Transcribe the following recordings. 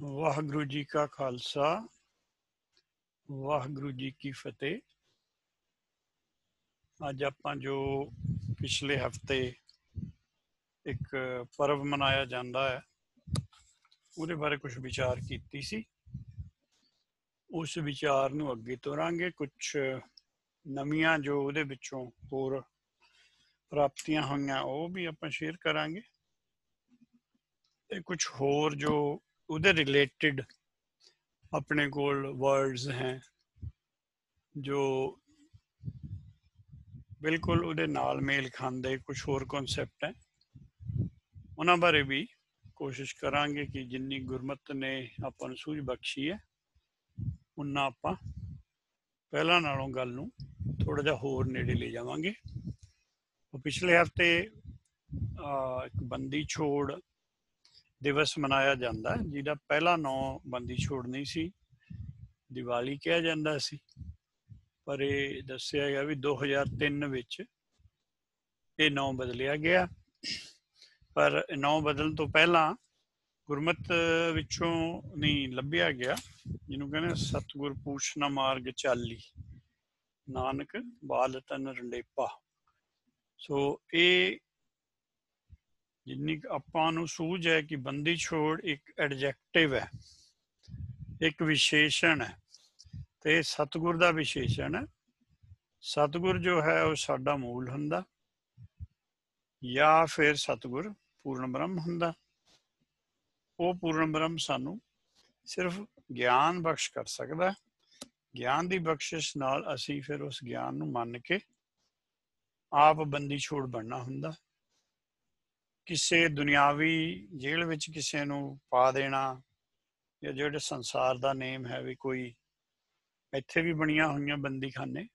ਵਾਹਿਗੁਰੂ ਜੀ ਕਾ ਖਾਲਸਾ ਵਾਹਿਗੁਰੂ ਜੀ ਕੀ ਫਤਿਹ ਅੱਜ ਆਪਾਂ ਜੋ ਪਿਛਲੇ ਹਫਤੇ ਇੱਕ ਪਰਵ ਮਨਾਇਆ ਜਾਂਦਾ ਹੈ ਉਹਦੇ ਬਾਰੇ ਕੁਝ ਵਿਚਾਰ ਕੀਤੀ ਸੀ ਉਸ ਵਿਚਾਰ ਨੂੰ ਅੱਗੇ ਤੋਰਾਂਗੇ ਕੁਝ ਨਵੀਆਂ ਜੋ ਉਹਦੇ ਵਿੱਚੋਂ ਹੋਰ ਪ੍ਰਾਪਤੀਆਂ ਹੋਈਆਂ ਉਹ ਵੀ ਆਪਾਂ ਸ਼ੇਅਰ ਕਰਾਂਗੇ ਤੇ ਕੁਝ ਹੋਰ ਜੋ ਉਹਦੇ ਰਿਲੇਟਡ ਆਪਣੇ ਕੋਲ ਵਰਡਸ ਹੈ ਜੋ ਬਿਲਕੁਲ ਉਹਦੇ ਨਾਲ ਮੇਲ ਖਾਂਦੇ ਕੁਝ ਹੋਰ ਕਨਸੈਪਟ ਹੈ ਉਹਨਾਂ ਬਾਰੇ ਵੀ ਕੋਸ਼ਿਸ਼ ਕਰਾਂਗੇ ਕਿ ਜਿੰਨੀ ਗੁਰਮਤ ਨੇ ਆਪਾਂ ਨੂੰ ਸੂਝ ਬਖਸ਼ੀ ਹੈ ਉਹਨਾਂ ਆਪਾਂ ਪਹਿਲਾਂ ਨਾਲੋਂ ਗੱਲ ਨੂੰ ਥੋੜਾ ਜਿਹਾ ਹੋਰ ਨੇੜੇ ਲੈ ਜਾਵਾਂਗੇ ਉਹ ਪਿਛਲੇ ਹਫਤੇ ਇੱਕ ਬੰਦੀ ਛੋੜ ਦਿਵਸ ਮਨਾਇਆ ਜਾਂਦਾ ਜਿਹਦਾ ਪਹਿਲਾ ਨਾਂ ਬੰਦੀ ਛੋੜਨੀ ਸੀ ਦੀਵਾਲੀ ਕਿਹਾ ਜਾਂਦਾ ਸੀ ਪਰ ਇਹ ਦੱਸਿਆ ਗਿਆ ਵੀ 2003 ਵਿੱਚ ਇਹ ਨਾਂ ਬਦਲਿਆ ਗਿਆ ਪਰ ਨਾਂ ਬਦਲਣ ਤੋਂ ਪਹਿਲਾਂ ਗੁਰਮਤ ਵਿੱਚੋਂ ਨਹੀਂ ਲੱਭਿਆ ਗਿਆ ਜਿਹਨੂੰ ਕਹਿੰਦੇ ਸਤਗੁਰ ਪੂਛਨਾ ਮਾਰਗ ਚਾਲੀ ਨਾਨਕ ਬਾਲ ਤਨ ਰੰਡੇਪਾ ਸੋ ਇਹ ਜਿੰਨੀ ਆਪਾਂ ਨੂੰ ਸੂਝ ਹੈ ਕਿ ਬੰਦੀ ਛੋੜ ਇੱਕ ਐਡਜੈਕਟਿਵ ਹੈ ਇੱਕ ਵਿਸ਼ੇਸ਼ਣ ਹੈ ਤੇ ਸਤਗੁਰ ਦਾ ਵਿਸ਼ੇਸ਼ਣ ਹੈ ਸਤਗੁਰ ਜੋ ਹੈ ਉਹ ਸਾਡਾ ਮੂਲ ਹੁੰਦਾ ਜਾਂ ਫਿਰ ਸਤਗੁਰ ਪੂਰਨ ਬ੍ਰਹਮ ਹੁੰਦਾ ਉਹ ਪੂਰਨ ਬ੍ਰਹਮ ਸਾਨੂੰ ਸਿਰਫ ਗਿਆਨ ਬਖਸ਼ ਕਰ ਸਕਦਾ ਗਿਆਨ ਦੀ ਬਖਸ਼ਿਸ਼ ਨਾਲ ਅਸੀਂ ਫਿਰ ਉਸ ਗਿਆਨ ਨੂੰ ਮੰਨ ਕੇ ਆਪ ਬੰਦੀ ਛੋੜ ਬਣਨਾ ਹੁੰਦਾ ਕਿਸੇ ਦੁਨਿਆਵੀ ਜੇਲ੍ਹ ਵਿੱਚ ਕਿਸੇ ਨੂੰ ਪਾ ਦੇਣਾ ਜਾਂ ਜਿਹੜੇ ਸੰਸਾਰ ਦਾ ਨੇਮ ਹੈ ਵੀ ਕੋਈ ਇੱਥੇ ਵੀ ਬਣੀਆਂ ਹੋਈਆਂ ਬੰਦੀਖਾਨੇ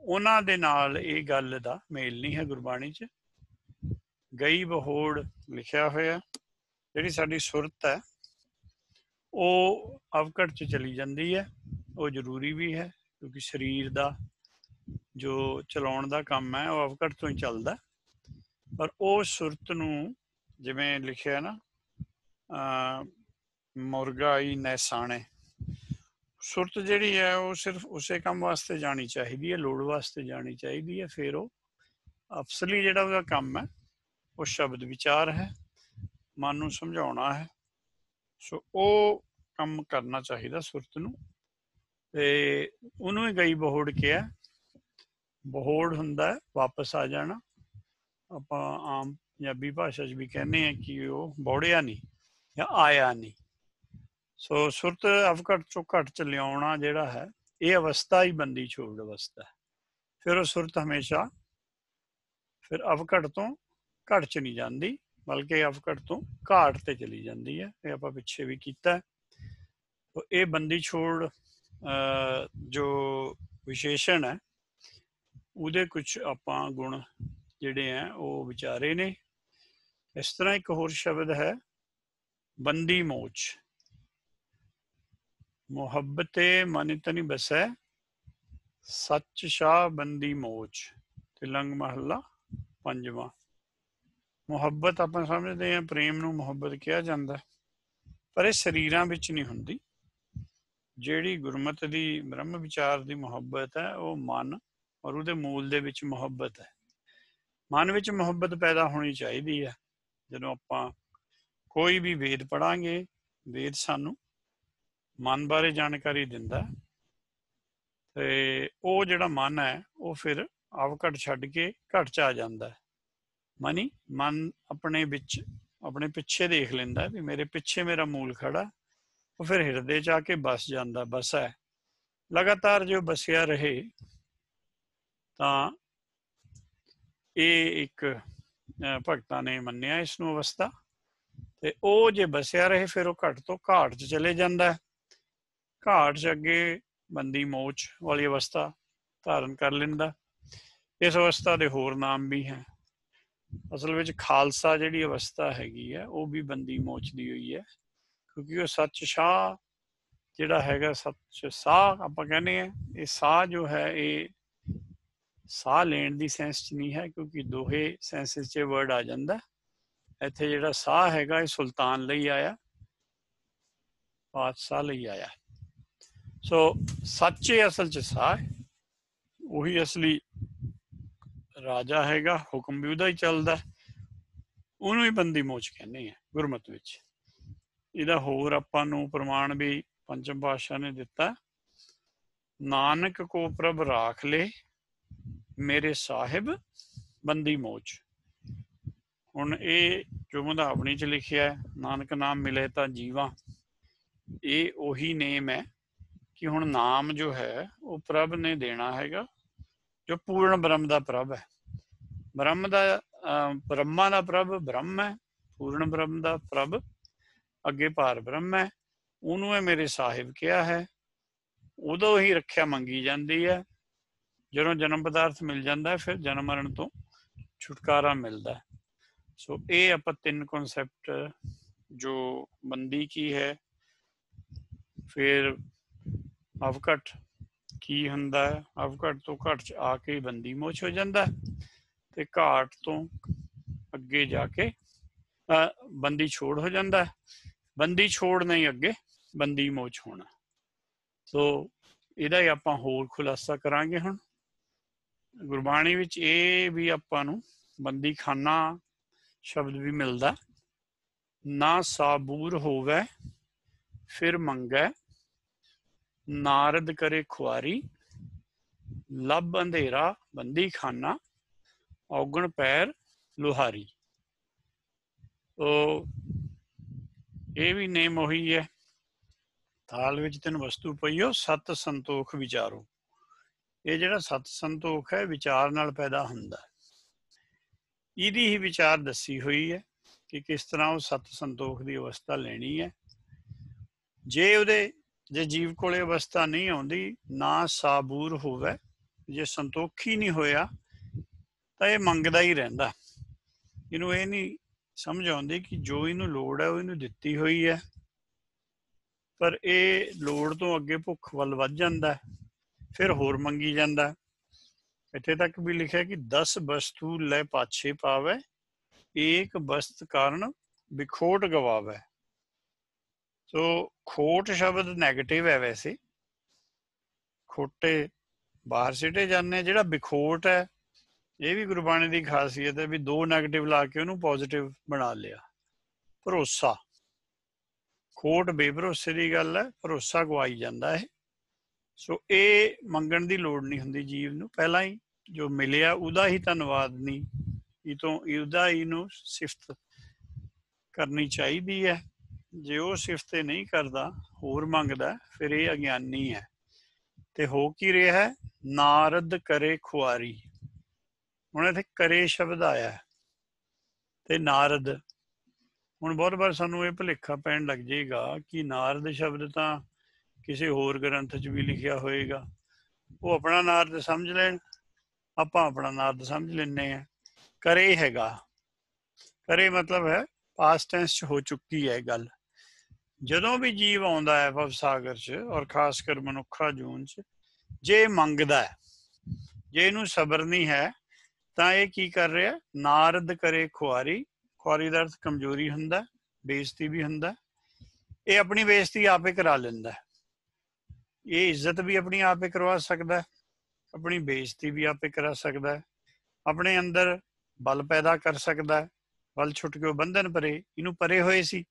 ਉਹਨਾਂ ਦੇ ਨਾਲ ਇਹ ਗੱਲ ਦਾ ਮੇਲ ਨਹੀਂ ਹੈ ਗੁਰਬਾਣੀ 'ਚ ਗਈ ਬਹੋੜ ਲਿਖਿਆ ਹੋਇਆ ਜਿਹੜੀ ਸਾਡੀ ਸੁਰਤ ਹੈ ਉਹ ਅਵਕਟ 'ਚ ਚਲੀ ਜਾਂਦੀ ਹੈ ਉਹ ਜ਼ਰੂਰੀ ਵੀ ਹੈ ਕਿਉਂਕਿ ਸਰੀਰ ਦਾ ਜੋ ਚਲਾਉਣ ਦਾ ਕੰਮ ਹੈ ਉਹ ਅਵਕਟ ਤੋਂ ਹੀ ਚੱਲਦਾ ਪਰ ਉਹ ਸੁਰਤ ਨੂੰ ਜਿਵੇਂ ਲਿਖਿਆ ਨਾ ਆ ਮੁਰਗਾਈ ਨੈਸਾਣੇ ਸੁਰਤ ਜਿਹੜੀ ਹੈ ਉਹ ਸਿਰਫ ਉਸੇ ਕੰਮ ਵਾਸਤੇ ਜਾਣੀ ਚਾਹੀਦੀ ਹੈ ਲੋੜ ਵਾਸਤੇ ਜਾਣੀ ਚਾਹੀਦੀ ਹੈ ਫਿਰ ਉਹ ਅਫਸਲੀ ਜਿਹੜਾ ਉਹਦਾ ਕੰਮ ਹੈ ਉਹ ਸ਼ਬਦ ਵਿਚਾਰ ਹੈ ਮਨ ਨੂੰ ਸਮਝਾਉਣਾ ਹੈ ਸੋ ਉਹ ਕੰਮ ਕਰਨਾ ਚਾਹੀਦਾ ਸੁਰਤ ਨੂੰ ਤੇ ਉਹਨੂੰ ਹੀ ਗਈ ਬਹੋੜ ਕਿਹਾ ਬਹੋੜ ਹੁੰਦਾ ਵਾਪਸ ਆ ਜਾਣਾ ਆਪਾਂ ਆਮ ਪੰਜਾਬੀ ਭਾਸ਼ਾ 'ਚ ਵੀ ਕਹਿੰਦੇ ਆ ਕਿ ਉਹ ਬੌੜਿਆ ਨਹੀਂ ਜਾਂ ਆਇਆ ਨਹੀਂ ਸੋ ਸੁਰਤ ਅਫਕਟ ਚੋਂ ਘਟ ਚ ਲਿਆਉਣਾ ਜਿਹੜਾ ਹੈ ਇਹ ਅਵਸਥਾ ਹੀ ਬੰਦੀ ਛੋੜ ਅਵਸਥਾ ਹੈ ਫਿਰ ਉਹ ਸੁਰਤ ਹਮੇਸ਼ਾ ਫਿਰ ਅਫਕਟ ਤੋਂ ਘਟ ਚ ਨਹੀਂ ਜਾਂਦੀ ਬਲਕਿ ਅਫਕਟ ਤੋਂ ਘਾਟ ਤੇ ਚਲੀ ਜਾਂਦੀ ਹੈ ਇਹ ਆਪਾਂ ਪਿੱਛੇ ਵੀ ਕੀਤਾ ਸੋ ਇਹ ਬੰਦੀ ਛੋੜ ਜੋ ਵਿਸ਼ੇਸ਼ਣ ਹੈ ਉਹਦੇ ਕੁਝ ਆਪਾਂ ਗੁਣ ਜਿਹੜੇ ਆ ਉਹ ਵਿਚਾਰੇ ਨੇ ਇਸ ਤਰ੍ਹਾਂ ਇੱਕ ਹੋਰ ਸ਼ਬਦ ਹੈ ਬੰਦੀ ਮੋਚ ਮੁਹੱਬਤੇ ਮਨ ਤਨੀ ਬਸੈ ਸੱਚ ਸ਼ਾ ਬੰਦੀ ਮੋਚ ਤੇ ਲੰਗ ਮਹੱਲਾ ਪੰਜਵਾਂ ਮੁਹੱਬਤ ਆਪਾਂ ਸਮਝਦੇ ਆ ਪ੍ਰੇਮ ਨੂੰ ਮੁਹੱਬਤ ਕਿਹਾ ਜਾਂਦਾ ਪਰ ਇਹ ਸਰੀਰਾਂ ਵਿੱਚ ਨਹੀਂ ਹੁੰਦੀ ਜਿਹੜੀ ਗੁਰਮਤ ਦੀ ਬ੍ਰਹਮ ਵਿਚਾਰ ਦੀ ਮੁਹੱਬਤ ਹੈ ਉਹ ਮਨ ਔਰ ਉਹਦੇ ਮੂਲ ਦੇ ਵਿੱਚ ਮੁਹੱਬਤ ਹੈ ਮਨ ਵਿੱਚ ਮੁਹੱਬਤ ਪੈਦਾ ਹੋਣੀ ਚਾਹੀਦੀ ਹੈ ਜਦੋਂ ਆਪਾਂ ਕੋਈ ਵੀ ਵੇਦ ਪੜਾਂਗੇ ਵੇਦ ਸਾਨੂੰ ਮਨ ਬਾਰੇ ਜਾਣਕਾਰੀ ਦਿੰਦਾ ਤੇ ਉਹ ਜਿਹੜਾ ਮਨ ਹੈ ਉਹ ਫਿਰ ਆਵਕਟ ਛੱਡ ਕੇ ਘਟ ਚ ਆ ਜਾਂਦਾ ਮਨੀ ਮਨ ਆਪਣੇ ਵਿੱਚ ਆਪਣੇ ਪਿੱਛੇ ਦੇਖ ਲੈਂਦਾ ਵੀ ਮੇਰੇ ਪਿੱਛੇ ਮੇਰਾ ਮੂਲ ਖੜਾ ਉਹ ਫਿਰ ਹਿਰਦੇ ਚ ਆ ਕੇ ਬਸ ਜਾਂਦਾ ਬਸ ਹੈ ਲਗਾਤਾਰ ਜੋ ਬਸਿਆ ਰਹੇ ਤਾਂ ਇਹ ਇੱਕ ਭਗਤਾਂ ਨੇ ਮੰਨਿਆ ਇਸ ਨੂੰ ਅਵਸਥਾ ਤੇ ਉਹ ਜੇ ਬਸਿਆ ਰਹੇ ਫਿਰ ਉਹ ਘਟ ਤੋਂ ਘਾਟ 'ਚ ਚਲੇ ਜਾਂਦਾ ਹੈ ਘਾਟ 'ਚ ਅੱਗੇ ਬੰਦੀ ਮੋਚ ਵਾਲੀ ਅਵਸਥਾ ਧਾਰਨ ਕਰ ਲੈਂਦਾ ਇਸ ਅਵਸਥਾ ਦੇ ਹੋਰ ਨਾਮ ਵੀ ਹੈ ਅਸਲ ਵਿੱਚ ਖਾਲਸਾ ਜਿਹੜੀ ਅਵਸਥਾ ਹੈਗੀ ਹੈ ਉਹ ਵੀ ਬੰਦੀ ਮੋਚ ਦੀ ਹੋਈ ਹੈ ਕਿਉਂਕਿ ਉਹ ਸੱਚ ਸ਼ਾਹ ਜਿਹੜਾ ਹੈਗਾ ਸੱਚ ਸਾਹ ਆਪਾਂ ਕਹਿੰਦੇ ਆ ਇਹ ਸਾਹ ਜੋ ਹੈ ਇਹ ਸਾਹ ਲੈਣ ਦੀ ਸੈਂਸ 'ਚ ਨਹੀਂ ਹੈ ਕਿਉਂਕਿ ਦੋਹੇ ਸੈਂਸਸ 'ਚ ਵਰਡ ਆ ਜਾਂਦਾ ਇੱਥੇ ਜਿਹੜਾ ਸਾਹ ਹੈਗਾ ਇਹ ਸੁਲਤਾਨ ਲਈ ਆਇਆ ਪਾਤਸ਼ਾਹ ਲਈ ਆਇਆ ਸੋ ਸੱਚੇ ਅਸਲ 'ਚ ਸਾਹ ਉਹੀ ਅਸਲੀ ਰਾਜਾ ਹੈਗਾ ਹੁਕਮ ਵੀ ਉਹਦਾ ਹੀ ਚੱਲਦਾ ਉਹਨੂੰ ਹੀ ਬੰਦੀ ਮੋਚ ਕਹਿੰਦੇ ਆ ਗੁਰਮਤ ਵਿੱਚ ਇਹਦਾ ਹੋਰ ਆਪਾਂ ਨੂੰ ਪ੍ਰਮਾਣ ਵੀ ਪੰਜਮ ਪਾਤਸ਼ਾਹ ਨੇ ਦਿੱਤਾ ਨਾਨਕ ਕੋ ਪ੍ਰਭ ਰਾਖ ਲੇ ਮੇਰੇ ਸਾਹਿਬ ਬੰਦੀ ਮੋਚ ਹੁਣ ਇਹ ਜੋ ਮਧਾਵਣੀ ਚ ਲਿਖਿਆ ਨਾਨਕ ਨਾਮ ਮਿਲੇ ਤਾਂ ਜੀਵਾਂ ਇਹ ਉਹੀ ਨੇਮ ਹੈ ਕਿ ਹੁਣ ਨਾਮ ਜੋ ਹੈ ਉਹ ਪ੍ਰਭ ਨੇ ਦੇਣਾ ਹੈਗਾ ਜੋ ਪੂਰਨ ਬ੍ਰਹਮ ਦਾ ਪ੍ਰਭ ਹੈ ਬ੍ਰਹਮ ਦਾ ਬ੍ਰਹਮਾ ਦਾ ਪ੍ਰਭ ਬ੍ਰਹਮ ਹੈ ਪੂਰਨ ਬ੍ਰਹਮ ਦਾ ਪ੍ਰਭ ਅੱਗੇ ਭਾਰ ਬ੍ਰਹਮ ਹੈ ਉਹਨੂੰ ਇਹ ਮੇਰੇ ਸਾਹਿਬ ਕਿਹਾ ਹੈ ਉਦੋਂ ਹੀ ਰੱਖਿਆ ਮੰਗੀ ਜਾਂਦੀ ਹੈ ਜਦੋਂ ਜਨਮ ਪਦਾਰਥ ਮਿਲ ਜਾਂਦਾ ਹੈ ਫਿਰ ਜਨਮ ਮਰਨ ਤੋਂ ਛੁਟਕਾਰਾ ਮਿਲਦਾ ਹੈ ਸੋ ਇਹ ਆਪਾਂ ਤਿੰਨ ਕਨਸੈਪਟ ਜੋ ਬੰਦੀ ਕੀ ਹੈ ਫਿਰ ਅਵਕਟ ਕੀ ਹੁੰਦਾ ਹੈ ਅਵਕਟ ਤੋਂ ਘਟ ਚ ਆ ਕੇ ਬੰਦੀ ਮੋਚ ਹੋ ਜਾਂਦਾ ਤੇ ਘਾਟ ਤੋਂ ਅੱਗੇ ਜਾ ਕੇ ਬੰਦੀ ਛੋੜ ਹੋ ਜਾਂਦਾ ਬੰਦੀ ਛੋੜ ਨਹੀਂ ਅੱਗੇ ਬੰਦੀ ਮੋਚ ਹੋਣਾ ਸੋ ਇਹਦਾ ਹੀ ਆਪਾਂ ਹੋਰ ਖੁਲਾਸਾ ਕਰਾਂਗੇ ਹੁਣ ਗੁਰਬਾਣੀ ਵਿੱਚ ਇਹ ਵੀ ਆਪਾਂ ਨੂੰ ਬੰਦੀਖਾਨਾ ਸ਼ਬਦ ਵੀ ਮਿਲਦਾ ਨਾ ਸਾਬੂਰ ਹੋਵੇ ਫਿਰ ਮੰਗੇ ਨਾਰਦ ਕਰੇ ਖੁਆਰੀ ਲੱਭ ਅੰਧੇਰਾ ਬੰਦੀਖਾਨਾ ਔਗਣ ਪੈਰ ਲੋਹਾਰੀ ਉਹ ਇਹ ਵੀ ਨੇਮ ਉਹੀ ਹੈ ਥਾਲ ਵਿੱਚ ਤੈਨੂੰ ਵਸਤੂ ਪਈਓ ਸਤ ਸੰਤੋਖ ਵਿਚਾਰੋ ਇਹ ਜਿਹੜਾ ਸਤ ਸੰਤੋਖ ਹੈ ਵਿਚਾਰ ਨਾਲ ਪੈਦਾ ਹੁੰਦਾ ਹੈ ਇਹਦੀ ਹੀ ਵਿਚਾਰ ਦੱਸੀ ਹੋਈ ਹੈ ਕਿ ਕਿਸ ਤਰ੍ਹਾਂ ਉਹ ਸਤ ਸੰਤੋਖ ਦੀ ਅਵਸਥਾ ਲੈਣੀ ਹੈ ਜੇ ਉਹਦੇ ਜੇ ਜੀਵ ਕੋਲੇ ਅਵਸਥਾ ਨਹੀਂ ਆਉਂਦੀ ਨਾ ਸਾਬੂਰ ਹੋਵੇ ਜੇ ਸੰਤੋਖੀ ਨਹੀਂ ਹੋਇਆ ਤਾਂ ਇਹ ਮੰਗਦਾ ਹੀ ਰਹਿੰਦਾ ਇਹਨੂੰ ਇਹ ਨਹੀਂ ਸਮਝ ਆਉਂਦੀ ਕਿ ਜੋ ਇਹਨੂੰ ਲੋੜ ਹੈ ਉਹ ਇਹਨੂੰ ਦਿੱਤੀ ਹੋਈ ਹੈ ਪਰ ਇਹ ਲੋੜ ਤੋਂ ਅੱਗੇ ਭੁੱਖ ਵੱਲ ਵੱਧ ਜਾਂਦਾ ਹੈ ਫਿਰ ਹੋਰ ਮੰਗੀ ਜਾਂਦਾ ਇੱਥੇ ਤੱਕ ਵੀ ਲਿਖਿਆ ਕਿ 10 ਵਸਤੂ ਲੈ ਪਾਛੇ ਪਾਵੇ ਏਕ ਵਸਤ ਕਾਰਨ ਵਿਖੋਟ ਗਵਾਵੇ ਸੋ ਖੋਟ ਸ਼ਬਦ 네ਗੇਟਿਵ ਹੈ ਵੈਸੇ ਖੋਟੇ ਬਾਹਰ ਸਿੱਟੇ ਜਾਂਦੇ ਜਿਹੜਾ ਵਿਖੋਟ ਹੈ ਇਹ ਵੀ ਗੁਰਬਾਣੀ ਦੀ ਖਾਸੀਅਤ ਹੈ ਵੀ ਦੋ 네ਗੇਟਿਵ ਲਾ ਕੇ ਉਹਨੂੰ ਪੋਜ਼ਿਟਿਵ ਬਣਾ ਲਿਆ ਭਰੋਸਾ ਖੋਟ ਬੇਭਰੋਸੇ ਦੀ ਗੱਲ ਹੈ ਭਰੋਸਾ ਗਵਾਈ ਜਾਂਦਾ ਹੈ ਸੋ ਇਹ ਮੰਗਣ ਦੀ ਲੋੜ ਨਹੀਂ ਹੁੰਦੀ ਜੀਵ ਨੂੰ ਪਹਿਲਾਂ ਹੀ ਜੋ ਮਿਲਿਆ ਉਹਦਾ ਹੀ ਧੰਨਵਾਦ ਨਹੀਂ ਇਹ ਤੋਂ ਇਹਦਾ ਹੀ ਨੂੰ ਸਿਫਤ ਕਰਨੀ ਚਾਹੀਦੀ ਹੈ ਜੇ ਉਹ ਸਿਫਤ ਨਹੀਂ ਕਰਦਾ ਹੋਰ ਮੰਗਦਾ ਫਿਰ ਇਹ ਅਗਿਆਨੀ ਹੈ ਤੇ ਹੋ ਕੀ ਰਿਹਾ ਹੈ ਨਾਰਦ ਕਰੇ ਖੁਆਰੀ ਹੁਣ ਇੱਥੇ ਕਰੇ ਸ਼ਬਦ ਆਇਆ ਤੇ ਨਾਰਦ ਹੁਣ ਬਹੁਤ ਵਾਰ ਸਾਨੂੰ ਇਹ ਭੁਲੇਖਾ ਪੈਣ ਲੱਗ ਜਾਏਗਾ ਕਿ ਨਾਰਦ ਸ਼ਬਦ ਤਾਂ ਕਿਸੇ ਹੋਰ ਗ੍ਰੰਥ 'ਚ ਵੀ ਲਿਖਿਆ ਹੋਏਗਾ ਉਹ ਆਪਣਾ ਨਾਰਦ ਸਮਝ ਲੈਣ ਆਪਾਂ ਆਪਣਾ ਨਾਰਦ ਸਮਝ ਲੈਨੇ ਆ ਕਰੇ ਹੈਗਾ ਕਰੇ ਮਤਲਬ ਹੈ ਪਾਸਟ ਟੈਂਸ 'ਚ ਹੋ ਚੁੱਕੀ ਹੈ ਗੱਲ ਜਦੋਂ ਵੀ ਜੀਵ ਆਉਂਦਾ ਹੈ ਭਵ ਸਾਗਰ 'ਚ ਔਰ ਖਾਸ ਕਰ ਮਨੁੱਖਾ ਜੂਨ 'ਚ ਜੇ ਮੰਗਦਾ ਹੈ ਜੇ ਇਹਨੂੰ ਸਬਰ ਨਹੀਂ ਹੈ ਤਾਂ ਇਹ ਕੀ ਕਰ ਰਿਹਾ ਨਾਰਦ ਕਰੇ ਖੁਆਰੀ ਖੁਆਰੀ ਦਾ ਅਰਥ ਕਮਜ਼ੋਰੀ ਹੁੰਦਾ ਬੇਇੱਜ਼ਤੀ ਵੀ ਹੁੰਦਾ ਇਹ ਆਪਣੀ ਬੇਇੱਜ਼ਤੀ ਆਪੇ ਕਰਾ ਲੈਂਦਾ ਇਹ ਇੱਜ਼ਤ ਵੀ ਆਪਣੀ ਆਪੇ ਕਰਵਾ ਸਕਦਾ ਆਪਣੀ ਬੇਇੱਜ਼ਤੀ ਵੀ ਆਪੇ ਕਰਾ ਸਕਦਾ ਆਪਣੇ ਅੰਦਰ ਬਲ ਪੈਦਾ ਕਰ ਸਕਦਾ ਬਲ ਛੁੱਟ ਕੇ ਬੰਧਨ ਪਰੇ ਇਹਨੂੰ ਪਰੇ ਹੋਏ ਸੀ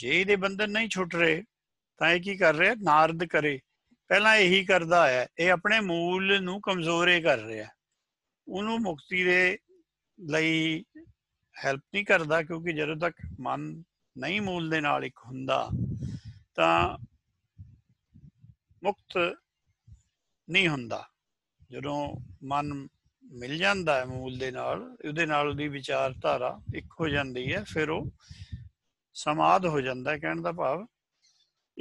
ਜੇ ਇਹਦੇ ਬੰਧਨ ਨਹੀਂ ਛੁੱਟ ਰਹੇ ਤਾਂ ਇਹ ਕੀ ਕਰ ਰਿਹਾ ਨਾਰਦ ਕਰੇ ਪਹਿਲਾਂ ਇਹੀ ਕਰਦਾ ਆਇਆ ਇਹ ਆਪਣੇ ਮੂਲ ਨੂੰ ਕਮਜ਼ੋਰੇ ਕਰ ਰਿਹਾ ਉਹਨੂੰ ਮੁਕਤੀ ਦੇ ਲਈ ਹੈਲਪ ਨਹੀਂ ਕਰਦਾ ਕਿਉਂਕਿ ਜਦੋਂ ਤੱਕ ਮਨ ਨਹੀਂ ਮੂਲ ਦੇ ਨਾਲ ਇੱਕ ਹੁੰਦਾ ਤਾਂ ਮੁਕਤ ਨਹੀਂ ਹੁੰਦਾ ਜਦੋਂ ਮਨ ਮਿਲ ਜਾਂਦਾ ਹੈ ਮੂਲ ਦੇ ਨਾਲ ਉਹਦੇ ਨਾਲ ਉਹਦੀ ਵਿਚਾਰਧਾਰਾ ਇੱਕ ਹੋ ਜਾਂਦੀ ਹੈ ਫਿਰ ਉਹ ਸਮਾਦ ਹੋ ਜਾਂਦਾ ਹੈ ਕਹਿਣ ਦਾ ਭਾਵ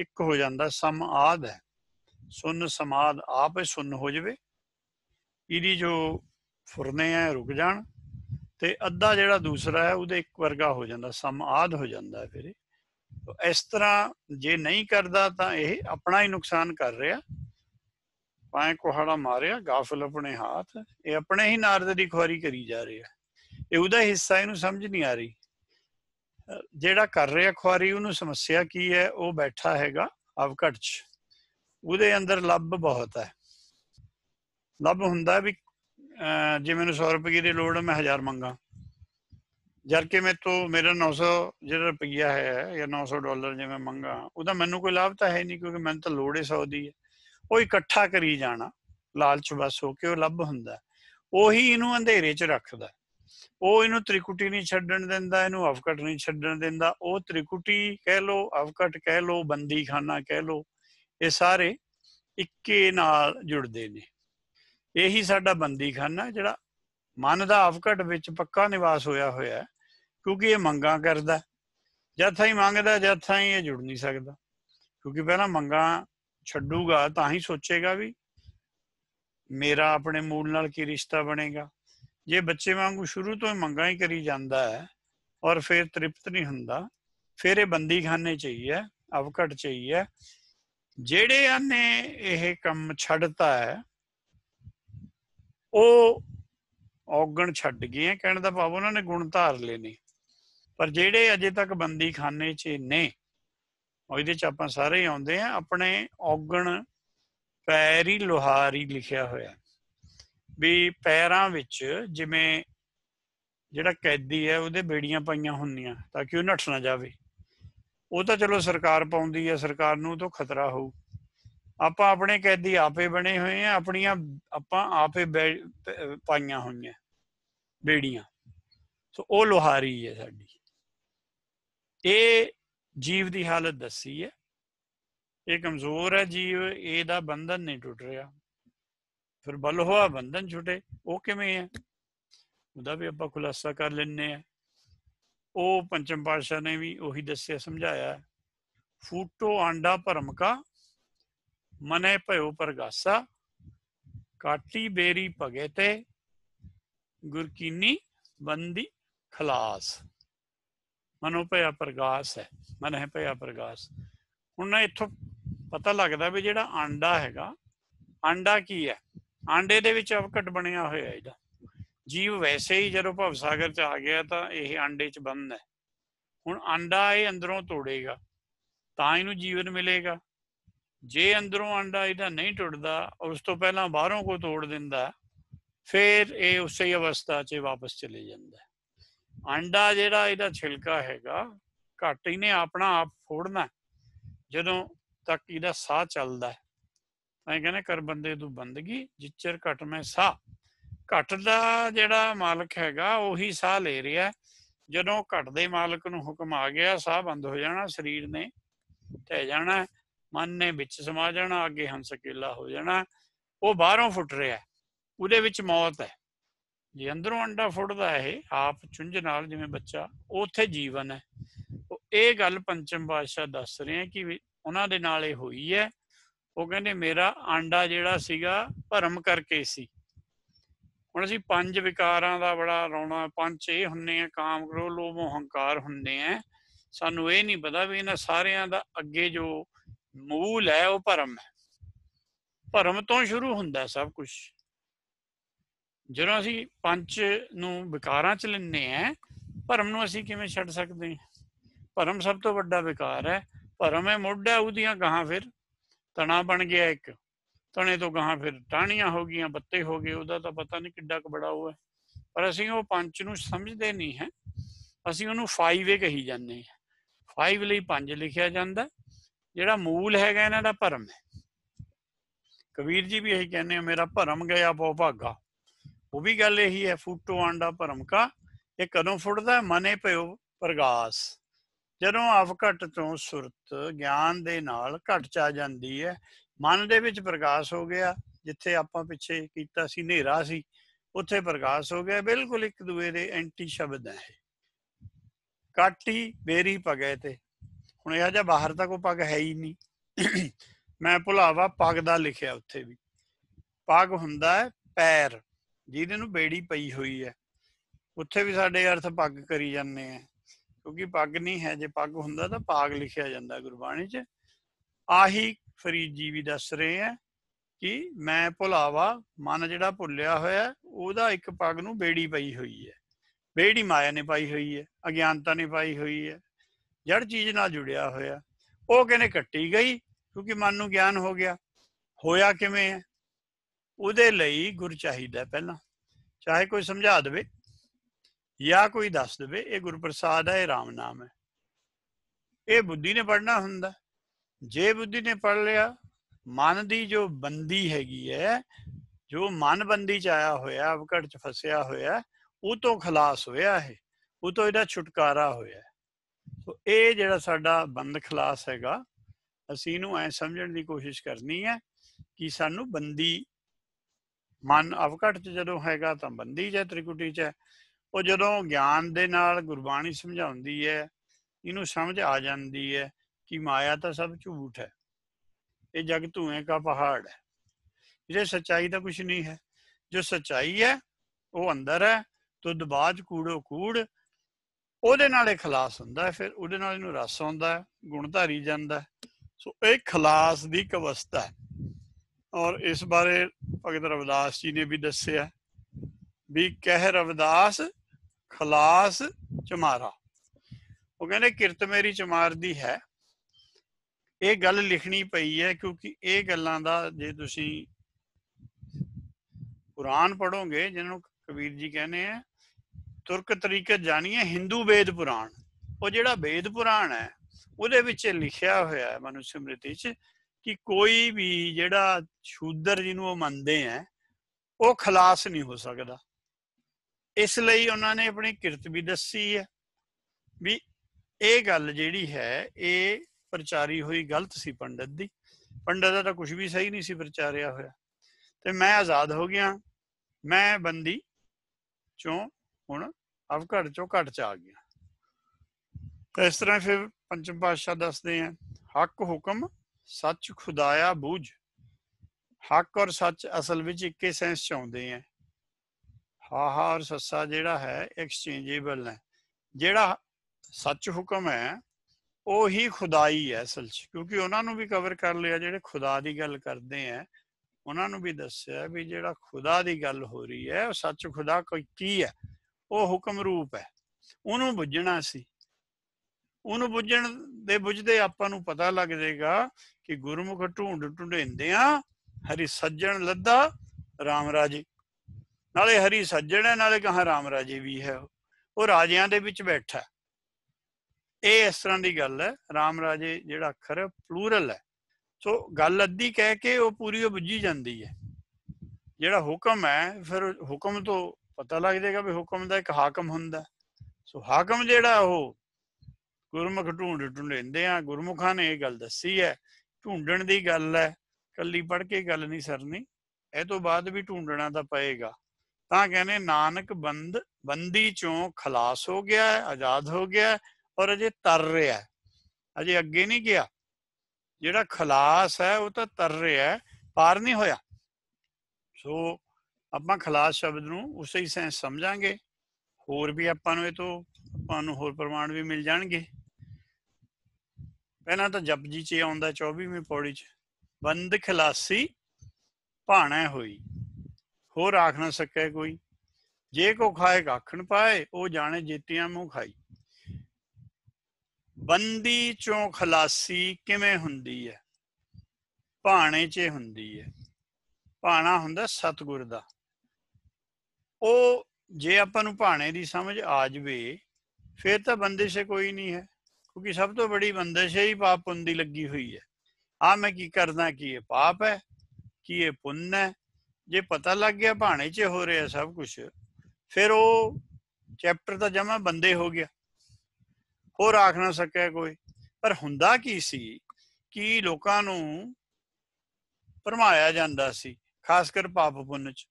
ਇੱਕ ਹੋ ਜਾਂਦਾ ਸਮਾਦ ਹੈ ਸੁਨ ਸਮਾਦ ਆਪੇ ਸੁਨ ਹੋ ਜਵੇ ਇਹਦੀ ਜੋ ਫੁਰਨੇ ਆ ਰੁਕ ਜਾਣ ਤੇ ਅੱਧਾ ਜਿਹੜਾ ਦੂਸਰਾ ਹੈ ਉਹਦੇ ਇੱਕ ਵਰਗਾ ਹੋ ਜਾਂਦਾ ਸਮਾਦ ਹੋ ਜਾਂਦਾ ਫਿਰ ਇਸ ਤਰ੍ਹਾਂ ਜੇ ਨਹੀਂ ਕਰਦਾ ਤਾਂ ਇਹ ਆਪਣਾ ਹੀ ਨੁਕਸਾਨ ਕਰ ਰਿਹਾ ਪਾਏ ਕੋਹੜਾ ਮਾਰਿਆ ਗਾਫਲ ਆਪਣੇ ਹੱਥ ਇਹ ਆਪਣੇ ਹੀ ਨਾਰਦ ਦੀ ਖੁਆਰੀ ਕਰੀ ਜਾ ਰਿਹਾ ਇਹ ਉਹਦਾ ਹਿੱਸਾ ਇਹਨੂੰ ਸਮਝ ਨਹੀਂ ਆ ਰਹੀ ਜਿਹੜਾ ਕਰ ਰਿਹਾ ਖੁਆਰੀ ਉਹਨੂੰ ਸਮੱਸਿਆ ਕੀ ਹੈ ਉਹ ਬੈਠਾ ਹੈਗਾ ਅਵਕਟ 'ਚ ਉਹਦੇ ਅੰਦਰ ਲੱਭ ਬਹੁਤ ਹੈ ਲੱਭ ਹੁੰਦਾ ਵੀ ਜੇ ਮੈਨੂੰ 100 ਰੁਪਏ ਦੀ ਲੋੜ ਹੈ ਮੈਂ 1000 ਮੰਗਾ ਜਰਕੇ ਮੇਰੇ ਤੋਂ ਮੇਰਾ 900 ਜਿਹੜਾ ਰੁਪਈਆ ਹੈ ਜਾਂ 900 ਡਾਲਰ ਜੇ ਮੈਂ ਮੰਗਾ ਉਹਦਾ ਮੈਨੂੰ ਕੋਈ ਲਾਭ ਤਾਂ ਹੈ ਨਹੀਂ ਕਿਉਂਕਿ ਮੈਨੂੰ ਤਾਂ ਲੋੜ ਹੀ 100 ਦੀ ਹੈ ਉਹ ਇਕੱਠਾ ਕਰੀ ਜਾਣਾ ਲਾਲਚ ਬਸ ਹੋ ਕੇ ਉਹ ਲੱਭ ਹੁੰਦਾ ਉਹੀ ਇਹਨੂੰ ਅੰਧੇਰੇ 'ਚ ਰੱਖਦਾ ਉਹ ਇਹਨੂੰ ਤ੍ਰਿਕੁਟੀ ਨਹੀਂ ਛੱਡਣ ਦਿੰਦਾ ਇਹਨੂੰ ਅਵਕਟ ਨਹੀਂ ਛੱਡਣ ਦਿੰਦਾ ਉਹ ਤ੍ਰਿਕੁਟੀ ਕਹਿ ਲੋ ਅਵਕਟ ਕਹਿ ਲੋ ਬੰਦੀਖਾਨਾ ਕਹਿ ਲੋ ਇਹ ਸਾਰੇ ਇੱਕੇ ਨਾਲ ਜੁੜਦੇ ਨੇ ਇਹੀ ਸਾਡਾ ਬੰਦੀਖਾਨਾ ਜਿਹੜਾ ਮਨ ਦਾ ਅਵਕਟ ਵਿੱਚ ਪੱਕਾ ਨਿਵਾਸ ਹੋਇਆ ਹੋਇਆ ਹੈ ਕਿਉਂਕਿ ਇਹ ਮੰਗਾਂ ਕਰਦਾ ਜਦ ਥਾਈ ਮੰਗਦਾ ਜਦ ਥਾਈ ਇਹ ਜੁੜ ਨਹੀਂ ਸਕਦਾ ਕਿਉਂਕਿ ਪਹਿਲਾਂ ਮੰਗਾਂ ਛੱਡੂਗਾ ਤਾਂ ਹੀ ਸੋਚੇਗਾ ਵੀ ਮੇਰਾ ਆਪਣੇ ਮੂਲ ਨਾਲ ਕੀ ਰਿਸ਼ਤਾ ਬਣੇਗਾ ਜੇ ਬੱਚੇ ਵਾਂਗੂ ਸ਼ੁਰੂ ਤੋਂ ਹੀ ਮੰਗਾਂ ਹੀ ਕਰੀ ਜਾਂਦਾ ਹੈ ਔਰ ਫਿਰ ਤ੍ਰਿਪਤ ਨਹੀਂ ਹੁੰਦਾ ਫਿਰ ਇਹ ਬੰਦੀ ਖਾਨੇ ਚਾਹੀਏ ਅਵਕਟ ਚਾਹੀਏ ਜਿਹੜੇ ਨੇ ਇਹ ਕੰਮ ਛੱਡਤਾ ਹੈ ਉਹ ਔਗਣ ਛੱਡ ਗਏ ਕਹਿਣ ਦਾ ਭਾਵ ਉਹਨਾਂ ਨੇ ਗੁਣ ਧਾਰ ਲੈਨੇ ਪਰ ਜਿਹੜੇ ਅਜੇ ਤੱਕ ਬੰਦੀ ਖਾਨੇ 'ਚ ਨੇ ਉਹਦੇ 'ਚ ਆਪਾਂ ਸਾਰੇ ਆਉਂਦੇ ਆ ਆਪਣੇ ਔਗਣ ਪੈਰੀ ਲੋਹਾਰੀ ਲਿਖਿਆ ਹੋਇਆ ਵੀ ਪੈਰਾਂ ਵਿੱਚ ਜਿਵੇਂ ਜਿਹੜਾ ਕੈਦੀ ਹੈ ਉਹਦੇ ਬੇੜੀਆਂ ਪਾਈਆਂ ਹੁੰਦੀਆਂ ਤਾਂ ਕਿ ਉਹ ਨੱਠ ਨਾ ਜਾਵੇ ਉਹ ਤਾਂ ਚਲੋ ਸਰਕਾਰ ਪਾਉਂਦੀ ਹੈ ਸਰਕਾਰ ਨੂੰ ਤਾਂ ਖਤਰਾ ਹੋਊ ਆਪਾਂ ਆਪਣੇ ਕੈਦੀ ਆਪੇ ਬਣੇ ਹੋਏ ਆ ਆਪਣੀਆਂ ਆਪਾਂ ਆਪੇ ਪਾਈਆਂ ਹੋਈਆਂ ਬੇੜੀਆਂ ਸੋ ਉਹ ਲੋਹਾਰੀ ਹੈ ਸਾਡੀ ਇਹ ਜੀਵ ਦੀ ਹਾਲਤ ਦੱਸੀ ਹੈ ਇਹ ਕਮਜ਼ੋਰ ਹੈ ਜੀਵ ਇਹਦਾ ਬੰਧਨ ਨਹੀਂ ਟੁੱਟ ਰਿਹਾ ਫਿਰ ਬਲਹਵਾ ਬੰਧਨ ਛੁੱਟੇ ਉਹ ਕਿਵੇਂ ਹੈ ਉਹਦਾ ਵੀ ਆਪਾਂ ਖੁਲਾਸਾ ਕਰ ਲੈਣੇ ਆ ਉਹ ਪੰਚਮ ਪਾਤਸ਼ਾਹ ਨੇ ਵੀ ਉਹੀ ਦੱਸਿਆ ਸਮਝਾਇਆ ਫੂਟੋ ਆਂਡਾ ਭਰਮ ਕਾ ਮਨੇ ਭਇਓ ਪਰਗਾਸਾ ਕਾਟੀ 베ਰੀ ਭਗੇ ਤੇ ਗੁਰਕੀਨੀ ਬੰਦੀ ਖਲਾਸ ਮਨੋ ਭਇਆ ਪ੍ਰਗਾਸ ਹੈ ਮਨ ਹੈ ਭਇਆ ਪ੍ਰਗਾਸ ਹੁਣ ਇੱਥੋਂ ਪਤਾ ਲੱਗਦਾ ਵੀ ਜਿਹੜਾ ਆਂਡਾ ਹੈਗਾ ਆਂਡਾ ਕੀ ਹੈ ਆਂਡੇ ਦੇ ਵਿੱਚ ਅਵਕਟ ਬਣਿਆ ਹੋਇਆ ਹੈ ਇਹਦਾ ਜੀਵ ਵੈਸੇ ਹੀ ਜਦੋਂ ਭਵ ਸਾਗਰ ਚ ਆ ਗਿਆ ਤਾਂ ਇਹ ਆਂਡੇ ਚ ਬੰਦ ਹੈ ਹੁਣ ਆਂਡਾ ਇਹ ਅੰਦਰੋਂ ਤੋੜੇਗਾ ਤਾਂ ਇਹਨੂੰ ਜੀਵਨ ਮਿਲੇਗਾ ਜੇ ਅੰਦਰੋਂ ਆਂਡਾ ਇਹਦਾ ਨਹੀਂ ਟੁੱਟਦਾ ਉਸ ਤੋਂ ਪਹਿਲਾਂ ਬਾਹਰੋਂ ਕੋ ਤੋੜ ਦਿੰਦਾ ਫਿਰ ਇਹ ਉਸੇ ਅਵਸਥਾ 'ਚ ਵਾਪਸ ਚਲੇ ਜਾਂਦਾ ਅੰਡਾ ਜਿਹੜਾ ਇਹਦਾ ਛਿਲਕਾ ਹੈਗਾ ਘੱਟ ਹੀ ਨੇ ਆਪਣਾ ਆਪ ਫੋੜਨਾ ਜਦੋਂ ਤੱਕ ਇਹਦਾ ਸਾਹ ਚੱਲਦਾ ਹੈ ਤਾਂ ਕਹਿੰਦੇ ਕਰ ਬੰਦੇ ਤੂੰ ਬੰਦਗੀ ਜਿੱਚਰ ਘਟ ਮੈਂ ਸਾਹ ਘਟ ਦਾ ਜਿਹੜਾ ਮਾਲਕ ਹੈਗਾ ਉਹੀ ਸਾਹ ਲੈ ਰਿਹਾ ਜਦੋਂ ਘਟ ਦੇ ਮਾਲਕ ਨੂੰ ਹੁਕਮ ਆ ਗਿਆ ਸਾਹ ਬੰਦ ਹੋ ਜਾਣਾ ਸਰੀਰ ਨੇ ਟਹਿ ਜਾਣਾ ਮਨ ਨੇ ਵਿੱਚ ਸਮਾ ਜਾਣਾ ਅੱਗੇ ਹੰਸ ਕੇਲਾ ਹੋ ਜਾਣਾ ਉਹ ਬਾਹਰੋਂ ਫੁੱਟ ਰਿਹਾ ਉਹਦੇ ਵਿੱਚ ਮੌਤ ਹੈ ਜੇ ਅੰਦਰੋਂ ਅੰਡਾ ਫੁੱਟਦਾ ਇਹ ਆਪ ਚੁੰਝ ਨਾਲ ਜਿਵੇਂ ਬੱਚਾ ਉਥੇ ਜੀਵਨ ਹੈ ਉਹ ਇਹ ਗੱਲ ਪੰਚਮ ਪਾਤਸ਼ਾਹ ਦੱਸ ਰਹੇ ਆ ਕਿ ਉਹਨਾਂ ਦੇ ਨਾਲ ਇਹ ਹੋਈ ਹੈ ਉਹ ਕਹਿੰਦੇ ਮੇਰਾ ਆਂਡਾ ਜਿਹੜਾ ਸੀਗਾ ਭਰਮ ਕਰਕੇ ਸੀ ਹੁਣ ਅਸੀਂ ਪੰਜ ਵਿਕਾਰਾਂ ਦਾ ਬੜਾ ਰੌਣਾ ਪੰਜ ਇਹ ਹੁੰਨੇ ਆ ਕਾਮ ਕ੍ਰੋਧ ਲੋਭ ਹੰਕਾਰ ਹੁੰਨੇ ਆ ਸਾਨੂੰ ਇਹ ਨਹੀਂ ਪਤਾ ਵੀ ਇਹਨਾਂ ਸਾਰਿਆਂ ਦਾ ਅੱਗੇ ਜੋ ਮੂਲ ਹੈ ਉਹ ਭਰਮ ਹੈ ਭਰਮ ਤੋਂ ਸ਼ੁਰੂ ਹੁੰਦਾ ਸਭ ਕੁਝ ਜਦੋਂ ਅਸੀਂ ਪੰਜ ਨੂੰ ਵਿਕਾਰਾਂ ਚ ਲੈਨੇ ਆ ਭਰਮ ਨੂੰ ਅਸੀਂ ਕਿਵੇਂ ਛੱਡ ਸਕਦੇ ਹਾਂ ਭਰਮ ਸਭ ਤੋਂ ਵੱਡਾ ਵਿਕਾਰ ਹੈ ਭਰਮ ਹੈ ਮੋਢਾ ਉਹਦੀਆਂ ਗਾਹਾਂ ਫਿਰ ਤਣਾ ਬਣ ਗਿਆ ਇੱਕ ਤਣੇ ਤੋਂ ਗਾਹਾਂ ਫਿਰ ਟਾਣੀਆਂ ਹੋ ਗਈਆਂ ਬੱਤੇ ਹੋ ਗਏ ਉਹਦਾ ਤਾਂ ਪਤਾ ਨਹੀਂ ਕਿੱਡਾ ਕੁ ਬੜਾ ਹੋਇਆ ਪਰ ਅਸੀਂ ਉਹ ਪੰਜ ਨੂੰ ਸਮਝਦੇ ਨਹੀਂ ਹੈ ਅਸੀਂ ਉਹਨੂੰ 5 ਏ ਕਹੀ ਜਾਂਦੇ ਹਾਂ 5 ਲਈ ਪੰਜ ਲਿਖਿਆ ਜਾਂਦਾ ਜਿਹੜਾ ਮੂਲ ਹੈਗਾ ਇਹਨਾਂ ਦਾ ਭਰਮ ਹੈ ਕਬੀਰ ਜੀ ਵੀ ਇਹ ਕਹਿੰਦੇ ਆ ਮੇਰਾ ਭਰਮ ਗਿਆ ਬਹੁ ਭਾਗਾ ਉਹ ਵੀ ਗੱਲ ਇਹੀ ਹੈ ਫੂਟੋ ਆਂਡਾ ਭਰਮ ਕਾ ਇਹ ਕਦੋਂ ਫੁੱਟਦਾ ਮਨੇ ਪਿਓ ਪ੍ਰਗਾਸ ਜਦੋਂ ਆਵਕਟ ਤੋਂ ਸੁਰਤ ਗਿਆਨ ਦੇ ਨਾਲ ਘਟ ਚਾ ਜਾਂਦੀ ਹੈ ਮਨ ਦੇ ਵਿੱਚ ਪ੍ਰਕਾਸ਼ ਹੋ ਗਿਆ ਜਿੱਥੇ ਆਪਾਂ ਪਿੱਛੇ ਕੀਤਾ ਸੀ ਹਨੇਰਾ ਸੀ ਉੱਥੇ ਪ੍ਰਕਾਸ਼ ਹੋ ਗਿਆ ਬਿਲਕੁਲ ਇੱਕ ਦੂਏ ਦੇ ਐਂਟੀ ਸ਼ਬਦ ਹੈ ਕਾਟੀ ਬੇਰੀ ਪਗੇ ਤੇ ਹੁਣ ਇਹ ਜਾਂ ਬਾਹਰ ਤਾਂ ਉਹ ਪਗ ਹੈ ਹੀ ਨਹੀਂ ਮੈਂ ਭੁਲਾਵਾ ਪਗ ਦਾ ਲਿਖਿਆ ਉੱਥੇ ਵੀ ਪਗ ਹੁੰਦਾ ਹੈ ਪੈਰ ਜਿਹਦੇ ਨੂੰ ਬੇੜੀ ਪਈ ਹੋਈ ਹੈ ਉੱਥੇ ਵੀ ਸਾਡੇ ਅਰਥ ਪੱਗ ਕਰੀ ਜਾਂਦੇ ਆ ਕਿਉਂਕਿ ਪੱਗ ਨਹੀਂ ਹੈ ਜੇ ਪੱਗ ਹੁੰਦਾ ਤਾਂ ਪਾਗ ਲਿਖਿਆ ਜਾਂਦਾ ਗੁਰਬਾਣੀ 'ਚ ਆਹੀ ਫਰੀਦ ਜੀ ਵੀ ਦੱਸ ਰਹੇ ਆ ਕਿ ਮੈਂ ਭੁਲਾਵਾ ਮਨ ਜਿਹੜਾ ਭੁੱਲਿਆ ਹੋਇਆ ਉਹਦਾ ਇੱਕ ਪੱਗ ਨੂੰ ਬੇੜੀ ਪਈ ਹੋਈ ਹੈ ਬੇੜੀ ਮਾਇਆ ਨੇ ਪਾਈ ਹੋਈ ਹੈ ਅਗਿਆਨਤਾ ਨੇ ਪਾਈ ਹੋਈ ਹੈ ਜੜ ਚੀਜ਼ ਨਾਲ ਜੁੜਿਆ ਹੋਇਆ ਉਹ ਕਹਿੰਦੇ ਕੱਟੀ ਗਈ ਕਿਉਂਕਿ ਮਨ ਨੂੰ ਗਿਆਨ ਹੋ ਗਿਆ ਹੋਇਆ ਕਿਵੇਂ ਹੈ ਉਹਦੇ ਲਈ ਗੁਰ ਚਾਹੀਦਾ ਪਹਿਲਾਂ ਚਾਹੇ ਕੋਈ ਸਮਝਾ ਦੇਵੇ ਜਾਂ ਕੋਈ ਦੱਸ ਦੇਵੇ ਇਹ ਗੁਰਪ੍ਰਸਾਦ ਹੈ ਇਹ ਰਾਮ ਨਾਮ ਹੈ ਇਹ ਬੁੱਧੀ ਨੇ ਪੜਨਾ ਹੁੰਦਾ ਜੇ ਬੁੱਧੀ ਨੇ ਪੜ ਲਿਆ ਮਨ ਦੀ ਜੋ ਬੰਦੀ ਹੈਗੀ ਹੈ ਜੋ ਮਨ ਬੰਦੀ ਚ ਆਇਆ ਹੋਇਆ ਅਵਕੜ ਚ ਫਸਿਆ ਹੋਇਆ ਉਹ ਤੋਂ ਖਲਾਸ ਹੋਇਆ ਹੈ ਉਹ ਤੋਂ ਇਹਦਾ ਛੁਟਕਾਰਾ ਹੋਇਆ ਸੋ ਇਹ ਜਿਹੜਾ ਸਾਡਾ ਬੰਦ ਖਲਾਸ ਹੈਗਾ ਅਸੀਂ ਇਹਨੂੰ ਐ ਸਮਝਣ ਦੀ ਕੋਸ਼ਿਸ਼ ਕਰਨੀ ਹੈ ਕਿ ਸਾਨੂੰ ਬੰਦੀ ਮਨ ਅਵਕਟ ਚ ਜਦੋਂ ਹੈਗਾ ਤਾਂ ਬੰਦੀ ਚ ਤ੍ਰਿਕੁਟੀ ਚ ਉਹ ਜਦੋਂ ਗਿਆਨ ਦੇ ਨਾਲ ਗੁਰਬਾਣੀ ਸਮਝਾਉਂਦੀ ਹੈ ਇਹਨੂੰ ਸਮਝ ਆ ਜਾਂਦੀ ਹੈ ਕਿ ਮਾਇਆ ਤਾਂ ਸਭ ਝੂਠ ਹੈ ਇਹ ਜਗ ਧੂਏ ਦਾ ਪਹਾੜ ਹੈ ਜੇ ਸਚਾਈ ਤਾਂ ਕੁਝ ਨਹੀਂ ਹੈ ਜੋ ਸਚਾਈ ਹੈ ਉਹ ਅੰਦਰ ਹੈ ਤੁਦ ਬਾਜ ਕੂੜੋ ਕੂੜ ਉਹਦੇ ਨਾਲ ਇਹ ਖਲਾਸ ਹੁੰਦਾ ਫਿਰ ਉਹਦੇ ਨਾਲ ਇਹਨੂੰ ਰਸ ਆਉਂਦਾ ਗੁਣ ਧਾਰੀ ਜਾਂਦਾ ਸੋ ਇਹ ਖਲਾਸ ਦੀ ਇੱਕ ਅਵਸਥਾ ਹੈ ਔਰ ਇਸ ਬਾਰੇ ਭਗਤ ਰਵਿਦਾਸ ਜੀ ਨੇ ਵੀ ਦੱਸਿਆ ਵੀ ਕਹਿ ਰਵਿਦਾਸ ਖਲਾਸ ਚਮਾਰਾ ਉਹ ਕਹਿੰਦੇ ਕਿਰਤ ਮੇਰੀ ਚਮਾਰ ਦੀ ਹੈ ਇਹ ਗੱਲ ਲਿਖਣੀ ਪਈ ਹੈ ਕਿਉਂਕਿ ਇਹ ਗੱਲਾਂ ਦਾ ਜੇ ਤੁਸੀਂ ਪੁਰਾਣ ਪੜੋਗੇ ਨੂੰ ਕਬੀਰ ਜੀ ਕਹਿੰਦੇ ਆ ਤੁਰਕ ਤਰੀਕੇ ਜਾਣੀਏ ਹਿੰਦੂ ਵੇਦ ਪੁਰਾਣ ਉਹ ਜਿਹੜਾ ਵੇਦ ਪੁਰਾਣ ਹੈ ਉਹਦੇ ਵਿੱਚ ਲਿਖਿਆ ਹੋਇਆ ਹੈ ਮਨੁਸਮ੍ਰਿਤੀ 'ਚ ਕਿ ਕੋਈ ਵੀ ਜਿਹੜਾ ਸ਼ੂਦਰ ਜਿਹਨੂੰ ਉਹ ਮੰਨਦੇ ਆ ਉਹ ਖਲਾਸ ਨਹੀਂ ਹੋ ਸਕਦਾ ਇਸ ਲਈ ਉਹਨਾਂ ਨੇ ਆਪਣੀ ਕਿਰਤ ਵੀ ਦੱਸੀ ਹੈ ਵੀ ਇਹ ਗੱਲ ਜਿਹੜੀ ਹੈ ਇਹ ਪ੍ਰਚਾਰੀ ਹੋਈ ਗਲਤ ਸੀ ਪੰਡਤ ਦੀ ਪੰਡਤ ਦਾ ਤਾਂ ਕੁਝ ਵੀ ਸਹੀ ਨਹੀਂ ਸੀ ਪ੍ਰਚਾਰਿਆ ਹੋਇਆ ਤੇ ਮੈਂ ਆਜ਼ਾਦ ਹੋ ਗਿਆ ਮੈਂ ਬੰਦੀ ਚੋਂ ਹੁਣ ਅਵਘੜ ਚੋਂ ਘਟ ਚ ਆ ਗਿਆ ਇਸ ਤਰ੍ਹਾਂ ਫਿਰ ਪੰਚਮ ਪਾਤਸ਼ਾਹ ਦੱਸਦੇ ਆ ਹੱਕ ਹੁਕਮ ਸੱਚ ਖੁਦਾਇਆ ਬੂਝ ਹੱਕ ਔਰ ਸੱਚ ਅਸਲ ਵਿੱਚ ਇੱਕੇ ਸੈਂਸ ਚ ਆਉਂਦੇ ਆ ਹਾ ਹਾ ਔਰ ਸੱਸਾ ਜਿਹੜਾ ਹੈ ਐਕਸਚੇਂਜੇਬਲ ਹੈ ਜਿਹੜਾ ਸੱਚ ਹੁਕਮ ਹੈ ਉਹ ਹੀ ਖੁਦਾਈ ਹੈ ਅਸਲ 'ਚ ਕਿਉਂਕਿ ਉਹਨਾਂ ਨੂੰ ਵੀ ਕਵਰ ਕਰ ਲਿਆ ਜਿਹੜੇ ਖੁਦਾ ਦੀ ਗੱਲ ਕਰਦੇ ਆ ਉਹਨਾਂ ਨੂੰ ਵੀ ਦੱਸਿਆ ਵੀ ਜਿਹੜਾ ਖੁਦਾ ਦੀ ਗੱਲ ਹੋ ਰਹੀ ਹੈ ਉਹ ਸੱਚ ਖੁਦਾ ਕੋਈ ਕੀ ਹੈ ਉਹ ਹੁਕਮ ਰੂਪ ਹੈ ਉਹਨੂੰ ਬੁੱਝਣਾ ਸੀ ਉਹਨੂੰ ਬੁੱਝਣ ਦੇ ਬੁੱਝਦੇ ਆਪਾਂ ਨੂੰ ਪਤਾ ਲੱਗ ਜਾਏਗਾ ਕਿ ਗੁਰਮੁਖ ਢੂੰਡ ਆ ਹਰੀ ਸੱਜਣ ਲੱਦਾ RAM ਰਾਜੇ ਨਾਲੇ ਹਰੀ ਸੱਜਣ ਹੈ ਨਾਲੇ ਕਹਾ RAM ਰਾਜੇ ਵੀ ਹੈ ਉਹ ਰਾਜਿਆਂ ਦੇ ਵਿੱਚ ਬੈਠਾ ਇਹ ਇਸ ਤਰ੍ਹਾਂ ਦੀ ਗੱਲ ਹੈ RAM ਰਾਜੇ ਜਿਹੜਾ ਅੱਖਰ ਪਲੂਰਲ ਹੈ ਸੋ ਗੱਲ ਅੱਧੀ ਕਹਿ ਕੇ ਉਹ ਪੂਰੀ ਉਹ ਬੁੱਝੀ ਜਾਂਦੀ ਹੈ ਜਿਹੜਾ ਹੁਕਮ ਹੈ ਫਿਰ ਹੁਕਮ ਤੋਂ ਪਤਾ ਲੱਗ ਜਾਏਗਾ ਵੀ ਹੁਕਮ ਦਾ ਇੱਕ ਹਾਕਮ ਹੁੰਦਾ ਸੋ ਹਾਕਮ ਜਿਹੜਾ ਉਹ ਗੁਰਮੁਖ ਢੂੰਡ ਢੂੰਡੇਂਦੇ ਆ ਗੁਰਮੁਖਾਂ ਨੇ ਇਹ ਗੱਲ ਦੱਸੀ ਹੈ ਢੂੰਡਣ ਦੀ ਗੱਲ ਹੈ ਕੱਲੀ ਪੜ ਕੇ ਗੱਲ ਨਹੀਂ ਸਰਨੀ ਇਹ ਤੋਂ ਬਾਅਦ ਵੀ ਢੂੰਡਣਾ ਤਾਂ ਪਏਗਾ ਤਾਂ ਕਹਿੰਦੇ ਨਾਨਕ ਬੰਦ ਬੰਦੀ ਚੋਂ ਖਲਾਸ ਹੋ ਗਿਆ ਹੈ ਆਜ਼ਾਦ ਹੋ ਗਿਆ ਹੈ ਔਰ ਅਜੇ ਤਰ ਰਿਹਾ ਹੈ ਅਜੇ ਅੱਗੇ ਨਹੀਂ ਗਿਆ ਜਿਹੜਾ ਖਲਾਸ ਹੈ ਉਹ ਤਾਂ ਤਰ ਰਿਹਾ ਹੈ ਪਾਰ ਨਹੀਂ ਹੋਇਆ ਸੋ ਆਪਾਂ ਖਲਾਸ ਸ਼ਬਦ ਨੂੰ ਉਸੇ ਹੀ ਸੈਂਸ ਸਮਝਾਂਗੇ ਹੋਰ ਵੀ ਆਪਾਂ ਨੂੰ ਇਹ ਤੋਂ ਆਪਾਂ ਨੂੰ ਹੋਰ ਪ੍ਰਮਾਣ ਵੀ ਮਿਲ ਜਾਣਗੇ ਪਹਿਲਾਂ ਤਾਂ ਜਪਜੀ ਚ ਆਉਂਦਾ 24ਵੀਂ ਪੌੜੀ ਚ ਬੰਦ ਖਲਾਸੀ ਭਾਣਾ ਹੋਈ ਹੋਰ ਆਖ ਨਾ ਸਕੇ ਕੋਈ ਜੇ ਕੋ ਖਾਏ ਆਖਣ ਪਾਏ ਉਹ ਜਾਣੇ ਜੀਤਿਆਂ ਮੂੰਹ ਖਾਈ ਬੰਦੀ ਚੋਂ ਖਲਾਸੀ ਕਿਵੇਂ ਹੁੰਦੀ ਹੈ ਭਾਣੇ 'ਚ ਹੁੰਦੀ ਹੈ ਭਾਣਾ ਹੁੰਦਾ ਸਤਗੁਰ ਦਾ ਉਹ ਜੇ ਆਪਾਂ ਨੂੰ ਭਾਣੇ ਦੀ ਸਮਝ ਆ ਜਵੇ ਫਿਰ ਤਾਂ ਬੰਦੇ 'ਚ ਕੋਈ ਨਹੀਂ ਹੈ ਕਿਉਂਕਿ ਸਭ ਤੋਂ ਵੱਡੀ ਬੰਦਸ਼ ਹੀ ਪਾਪ ਪੁੰਨ ਦੀ ਲੱਗੀ ਹੋਈ ਹੈ ਆ ਮੈਂ ਕੀ ਕਰਦਾ ਕੀ ਇਹ ਪਾਪ ਹੈ ਕੀ ਇਹ ਪੁੰਨ ਹੈ ਜੇ ਪਤਾ ਲੱਗ ਗਿਆ ਭਾਣੇ 'ਚ ਹੋ ਰਿਹਾ ਸਭ ਕੁਝ ਫਿਰ ਉਹ ਚੈਪਟਰ ਤਾਂ ਜਮਾ ਬੰਦੇ ਹੋ ਗਿਆ ਹੋਰ ਆਖ ਨਾ ਸਕਿਆ ਕੋਈ ਪਰ ਹੁੰਦਾ ਕੀ ਸੀ ਕਿ ਲੋਕਾਂ ਨੂੰ ਪਰਮਾਇਆ ਜਾਂਦਾ ਸੀ ਖਾਸ ਕਰ ਪਾਪ ਪੁੰਨ 'ਚ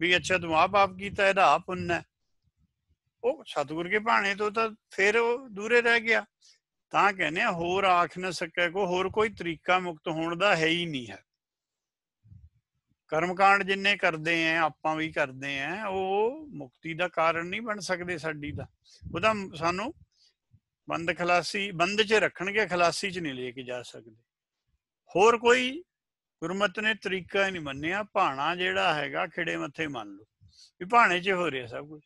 ਵੀ ਅੱਛਾ ਤੂੰ ਆ ਪਾਪ ਕੀਤਾ ਇਹਦਾ ਆ ਪੁੰਨ ਹੈ ਉਹ ਸਤਗੁਰ ਕੇ ਭਾਣੇ ਤੋਂ ਤਾਂ ਫਿਰ ਉਹ ਦੂਰੇ ਰਹਿ ਗਿਆ ਤਾਂ ਕਹਿੰਦੇ ਆ ਹੋਰ ਆਖ ਨਾ ਸਕੇ ਕੋ ਹੋਰ ਕੋਈ ਤਰੀਕਾ ਮੁਕਤ ਹੋਣ ਦਾ ਹੈ ਹੀ ਨਹੀਂ ਹੈ ਕਰਮਕਾਂਡ ਜਿੰਨੇ ਕਰਦੇ ਆ ਆਪਾਂ ਵੀ ਕਰਦੇ ਆ ਉਹ ਮੁਕਤੀ ਦਾ ਕਾਰਨ ਨਹੀਂ ਬਣ ਸਕਦੇ ਸਾਡੀ ਦਾ ਉਹਦਾ ਸਾਨੂੰ ਬੰਦ ਖਲਾਸੀ ਬੰਦ 'ਚ ਰੱਖਣਗੇ ਖਲਾਸੀ 'ਚ ਨਹੀਂ ਲੈ ਕੇ ਜਾ ਸਕਦੇ ਹੋਰ ਕੋਈ ਗੁਰਮਤ ਨੇ ਤਰੀਕਾ ਹੀ ਨਹੀਂ ਮੰਨਿਆ ਭਾਣਾ ਜਿਹੜਾ ਹੈਗਾ ਖਿੜੇ ਮੱਥੇ ਮੰਨ ਲਓ ਵੀ ਭਾਣੇ 'ਚ ਹੋ ਰਿਹਾ ਸਭ ਕੁਝ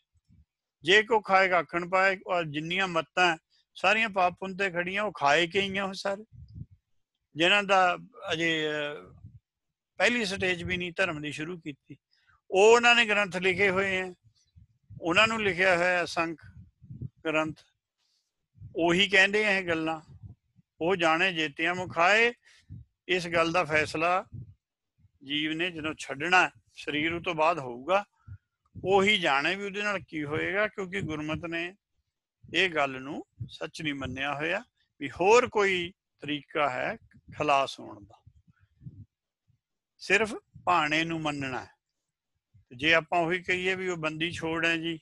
ਜੇ ਕੋ ਖਾਏਗਾ ਖਣ ਪਾਏ ਜਿੰਨੀਆਂ ਮੱਤਾਂ ਸਾਰੀਆਂ ਪਾਪ ਪੁੰਨ ਤੇ ਖੜੀਆਂ ਉਹ ਖਾਏ ਕੇ ਹੀ ਆ ਉਹ ਸਾਰੇ ਜਿਨ੍ਹਾਂ ਦਾ ਅਜੇ ਪਹਿਲੀ ਸਟੇਜ ਵੀ ਨਹੀਂ ਧਰਮ ਦੀ ਸ਼ੁਰੂ ਕੀਤੀ ਉਹ ਉਹਨਾਂ ਨੇ ਗ੍ਰੰਥ ਲਿਖੇ ਹੋਏ ਆ ਉਹਨਾਂ ਨੂੰ ਲਿਖਿਆ ਹੋਇਆ ਅਸੰਖ ਗ੍ਰੰਥ ਉਹੀ ਕਹਿੰਦੇ ਆ ਇਹ ਗੱਲਾਂ ਉਹ ਜਾਣੇ ਜੇਤਿਆਂ ਮੁਖਾਏ ਇਸ ਗੱਲ ਦਾ ਫੈਸਲਾ ਜੀਵ ਨੇ ਜਦੋਂ ਛੱਡਣਾ ਸਰੀਰ ਤੋਂ ਬਾਅਦ ਹੋਊਗਾ ਉਹੀ ਜਾਣੇ ਵੀ ਉਹਦੇ ਨਾਲ ਕੀ ਹੋਏਗਾ ਕਿਉਂਕਿ ਗੁਰਮਤ ਨੇ ਇਹ ਗੱਲ ਨੂੰ ਸੱਚ ਨਹੀਂ ਮੰਨਿਆ ਹੋਇਆ ਵੀ ਹੋਰ ਕੋਈ ਤਰੀਕਾ ਹੈ ਖਲਾਸ ਹੋਣ ਦਾ ਸਿਰਫ ਭਾਣੇ ਨੂੰ ਮੰਨਣਾ ਜੇ ਆਪਾਂ ਉਹੀ ਕਹੀਏ ਵੀ ਉਹ ਬੰਦੀ ਛੋੜ ਹੈ ਜੀ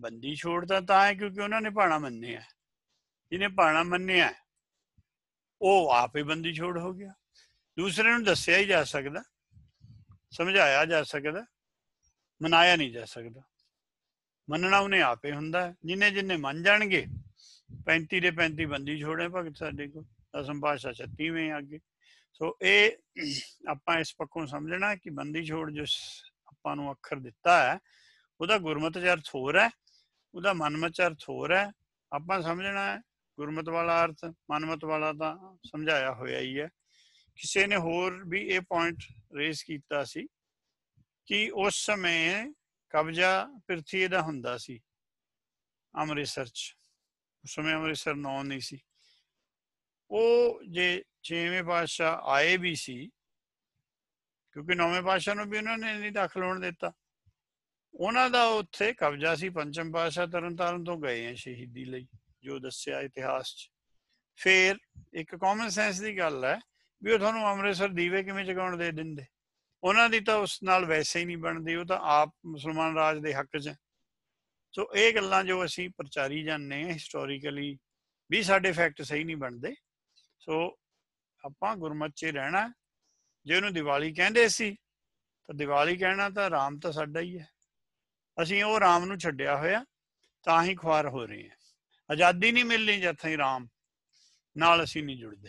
ਬੰਦੀ ਛੋੜਦਾ ਤਾਂ ਹੈ ਕਿਉਂਕਿ ਉਹਨਾਂ ਨੇ ਭਾਣਾ ਮੰਨਿਆ ਜਿਹਨੇ ਭਾਣਾ ਮੰਨਿਆ ਉਹ ਆਪੇ ਬੰਦੀ ਛੋੜ ਹੋ ਗਿਆ ਦੂਸਰੇ ਨੂੰ ਦੱਸਿਆ ਹੀ ਜਾ ਸਕਦਾ ਸਮਝਾਇਆ ਜਾ ਸਕਦਾ ਮਨਾਇਆ ਨਹੀਂ ਜਾ ਸਕਦਾ ਮੰਨਣਾ ਉਹਨੇ ਆਪੇ ਹੁੰਦਾ ਜਿੰਨੇ ਜਿੰਨੇ ਮੰਨ ਜਾਣਗੇ 35 ਦੇ 35 ਬੰਦੀ ਛੋੜੇ ਭਗਤ ਸਾਡੇ ਕੋਲ ਅਸਮ ਪਾਸ਼ਾ 36ਵੇਂ ਅੱਗੇ ਸੋ ਇਹ ਆਪਾਂ ਇਸ ਪੱਖੋਂ ਸਮਝਣਾ ਕਿ ਬੰਦੀ ਛੋੜ ਜੋ ਆਪਾਂ ਨੂੰ ਅੱਖਰ ਦਿੱਤਾ ਹੈ ਉਹਦਾ ਗੁਰਮਤਿ ਅਰਥ ਹੋਰ ਹੈ ਉਹਦਾ ਮਨਮਤ ਅਰਥ ਹੋਰ ਹੈ ਆਪਾਂ ਸਮਝਣਾ ਹੈ ਗੁਰਮਤਿ ਵਾਲਾ ਅਰਥ ਮਨਮਤ ਵਾਲਾ ਤਾਂ ਸਮਝਾਇਆ ਹੋਇਆ ਹੀ ਹੈ ਕਿਸੇ ਨੇ ਹੋਰ ਵੀ ਇਹ ਪੁਆਇੰਟ ਰੇਜ਼ ਕੀਤਾ ਸੀ ਕਿ ਉਸ ਸਮੇਂ ਕਬਜ਼ਾ ਪਿਰਥੀ ਦਾ ਹੁੰਦਾ ਸੀ ਅੰਮ੍ਰਿਤਸਰ ਚ ਉਸ ਸਮੇਂ ਅੰਮ੍ਰਿਤਸਰ ਨੌਂ ਨਹੀਂ ਸੀ ਉਹ ਜੇ ਛੇਵੇਂ ਪਾਸ਼ਾ ਆਏ ਵੀ ਸੀ ਕਿਉਂਕਿ ਨੌਵੇਂ ਪਾਸ਼ਾ ਨੂੰ ਵੀ ਉਹਨਾਂ ਨੇ ਨਹੀਂ ਦਾਖਲ ਹੋਣ ਦਿੱਤਾ ਉਹਨਾਂ ਦਾ ਉੱਥੇ ਕਬਜ਼ਾ ਸੀ ਪੰਚਮ ਪਾਸ਼ਾ ਤਰਨਤਾਰਨ ਤੋਂ ਗਏ ਆ ਸ਼ਹੀਦੀ ਲਈ ਜੋ ਦੱਸਿਆ ਇਤਿਹਾਸ 'ਚ ਫੇਰ ਇੱਕ ਕਾਮਨ ਸੈਂਸ ਦੀ ਗੱਲ ਹੈ ਵੀ ਉਹ ਤੁਹਾਨੂੰ ਅੰਮ੍ਰਿਤਸਰ ਦੀਵੇ ਕਿਵੇਂ ਜਗਾਉਣ ਦੇ ਦਿੰਦੇ ਉਹਨਾਂ ਦੀ ਤਾਂ ਉਸ ਨਾਲ ਵੈਸੇ ਹੀ ਨਹੀਂ ਬਣਦੀ ਉਹ ਤਾਂ ਆਪ ਮੁਸਲਮਾਨ ਰਾਜ ਦੇ ਹੱਕ 'ਚ ਸੋ ਇਹ ਗੱਲਾਂ ਜੋ ਅਸੀਂ ਪ੍ਰਚਾਰੀ ਜਾਂਦੇ ਹਾਂ ਹਿਸਟੋਰੀਕਲੀ ਵੀ ਸਾਡੇ ਫੈਕਟ ਸਹੀ ਨਹੀਂ ਬਣਦੇ ਸੋ ਆਪਾਂ ਗੁਰਮਤਿ 'ਚ ਰਹਿਣਾ ਜੇ ਉਹਨੂੰ ਦੀਵਾਲੀ ਕਹਿੰਦੇ ਸੀ ਤਾਂ ਦੀਵਾਲੀ ਕਹਿਣਾ ਤਾਂ ਰਾਮ ਤਾਂ ਸਾਡਾ ਹੀ ਹੈ ਅਸੀਂ ਉਹ ਰਾਮ ਨੂੰ ਛੱਡਿਆ ਹੋਇਆ ਤਾਂ ਹੀ ਖੁਆਰ ਹੋ ਰਹੇ ਹਾਂ ਆਜ਼ਾਦੀ ਨਹੀਂ ਮਿਲਣੀ ਜਦ ਤੱਕ ਰਾਮ ਨਾਲ ਅਸੀਂ ਨਹੀਂ ਜੁੜਦੇ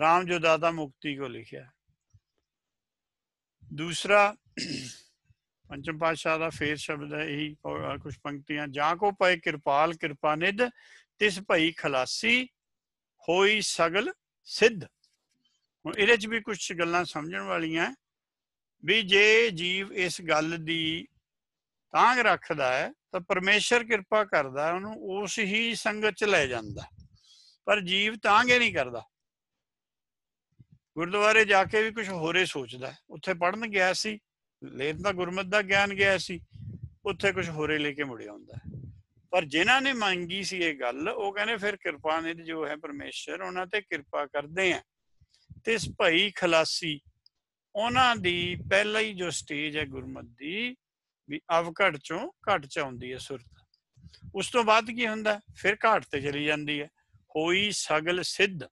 ਰਾਮ ਜੋ ਦਾਤਾ ਮੁਕਤੀ ਕੋ ਲਿਖਿਆ ਦੂਸਰਾ ਪੰਚਮ ਪਾਤਸ਼ਾਹ ਦਾ ਫੇਰ ਸ਼ਬਦ ਹੈ ਇਹੀ ਕੁਝ ਪੰਕਤੀਆਂ ਜਾਂ ਕੋ ਪਏ ਕਿਰਪਾਲ ਕਿਰਪਾ ਨਿਧ ਤਿਸ ਭਈ ਖਲਾਸੀ ਹੋਈ ਸਗਲ ਸਿੱਧ ਹੁਣ ਇਹਦੇ 'ਚ ਵੀ ਕੁਝ ਗੱਲਾਂ ਸਮਝਣ ਵਾਲੀਆਂ ਵੀ ਜੇ ਜੀਵ ਇਸ ਗੱਲ ਦੀ ਤਾਂਗ ਰੱਖਦਾ ਹੈ ਤਾਂ ਪਰਮੇਸ਼ਰ ਕਿਰਪਾ ਕਰਦਾ ਉਹਨੂੰ ਉਸ ਹੀ ਸੰਗਤ 'ਚ ਲੈ ਜਾਂਦਾ ਪਰ ਜੀਵ ਤਾਂਗੇ ਨਹੀਂ ਕਰਦਾ ਗੁਰਦੁਆਰੇ ਜਾ ਕੇ ਵੀ ਕੁਝ ਹੋਰੇ ਸੋਚਦਾ ਉੱਥੇ ਪੜਨ ਗਿਆ ਸੀ ਲੇਨ ਦਾ ਗੁਰਮਤ ਦਾ ਗਿਆਨ ਗਿਆ ਸੀ ਉੱਥੇ ਕੁਝ ਹੋਰੇ ਲੈ ਕੇ ਮੁੜਿਆ ਹੁੰਦਾ ਪਰ ਜਿਨ੍ਹਾਂ ਨੇ ਮੰਗੀ ਸੀ ਇਹ ਗੱਲ ਉਹ ਕਹਿੰਦੇ ਫਿਰ ਕਿਰਪਾ ਨੇ ਜੋ ਹੈ ਪਰਮੇਸ਼ਰ ਉਹਨਾਂ ਤੇ ਕਿਰਪਾ ਕਰਦੇ ਆ ਤੇ ਇਸ ਭਈ ਖਲਾਸੀ ਉਹਨਾਂ ਦੀ ਪਹਿਲਾ ਹੀ ਜੋ ਸਟੇਜ ਹੈ ਗੁਰਮਤ ਦੀ ਵੀ ਅਵਘਟ ਚੋਂ ਘਟ ਚ ਆਉਂਦੀ ਹੈ ਸੁਰਤ ਉਸ ਤੋਂ ਬਾਅਦ ਕੀ ਹੁੰਦਾ ਫਿਰ ਘਾਟ ਤੇ ਚਲੀ ਜਾਂਦੀ ਹੈ ਹੋਈ ਸਗਲ ਸਿੱਧ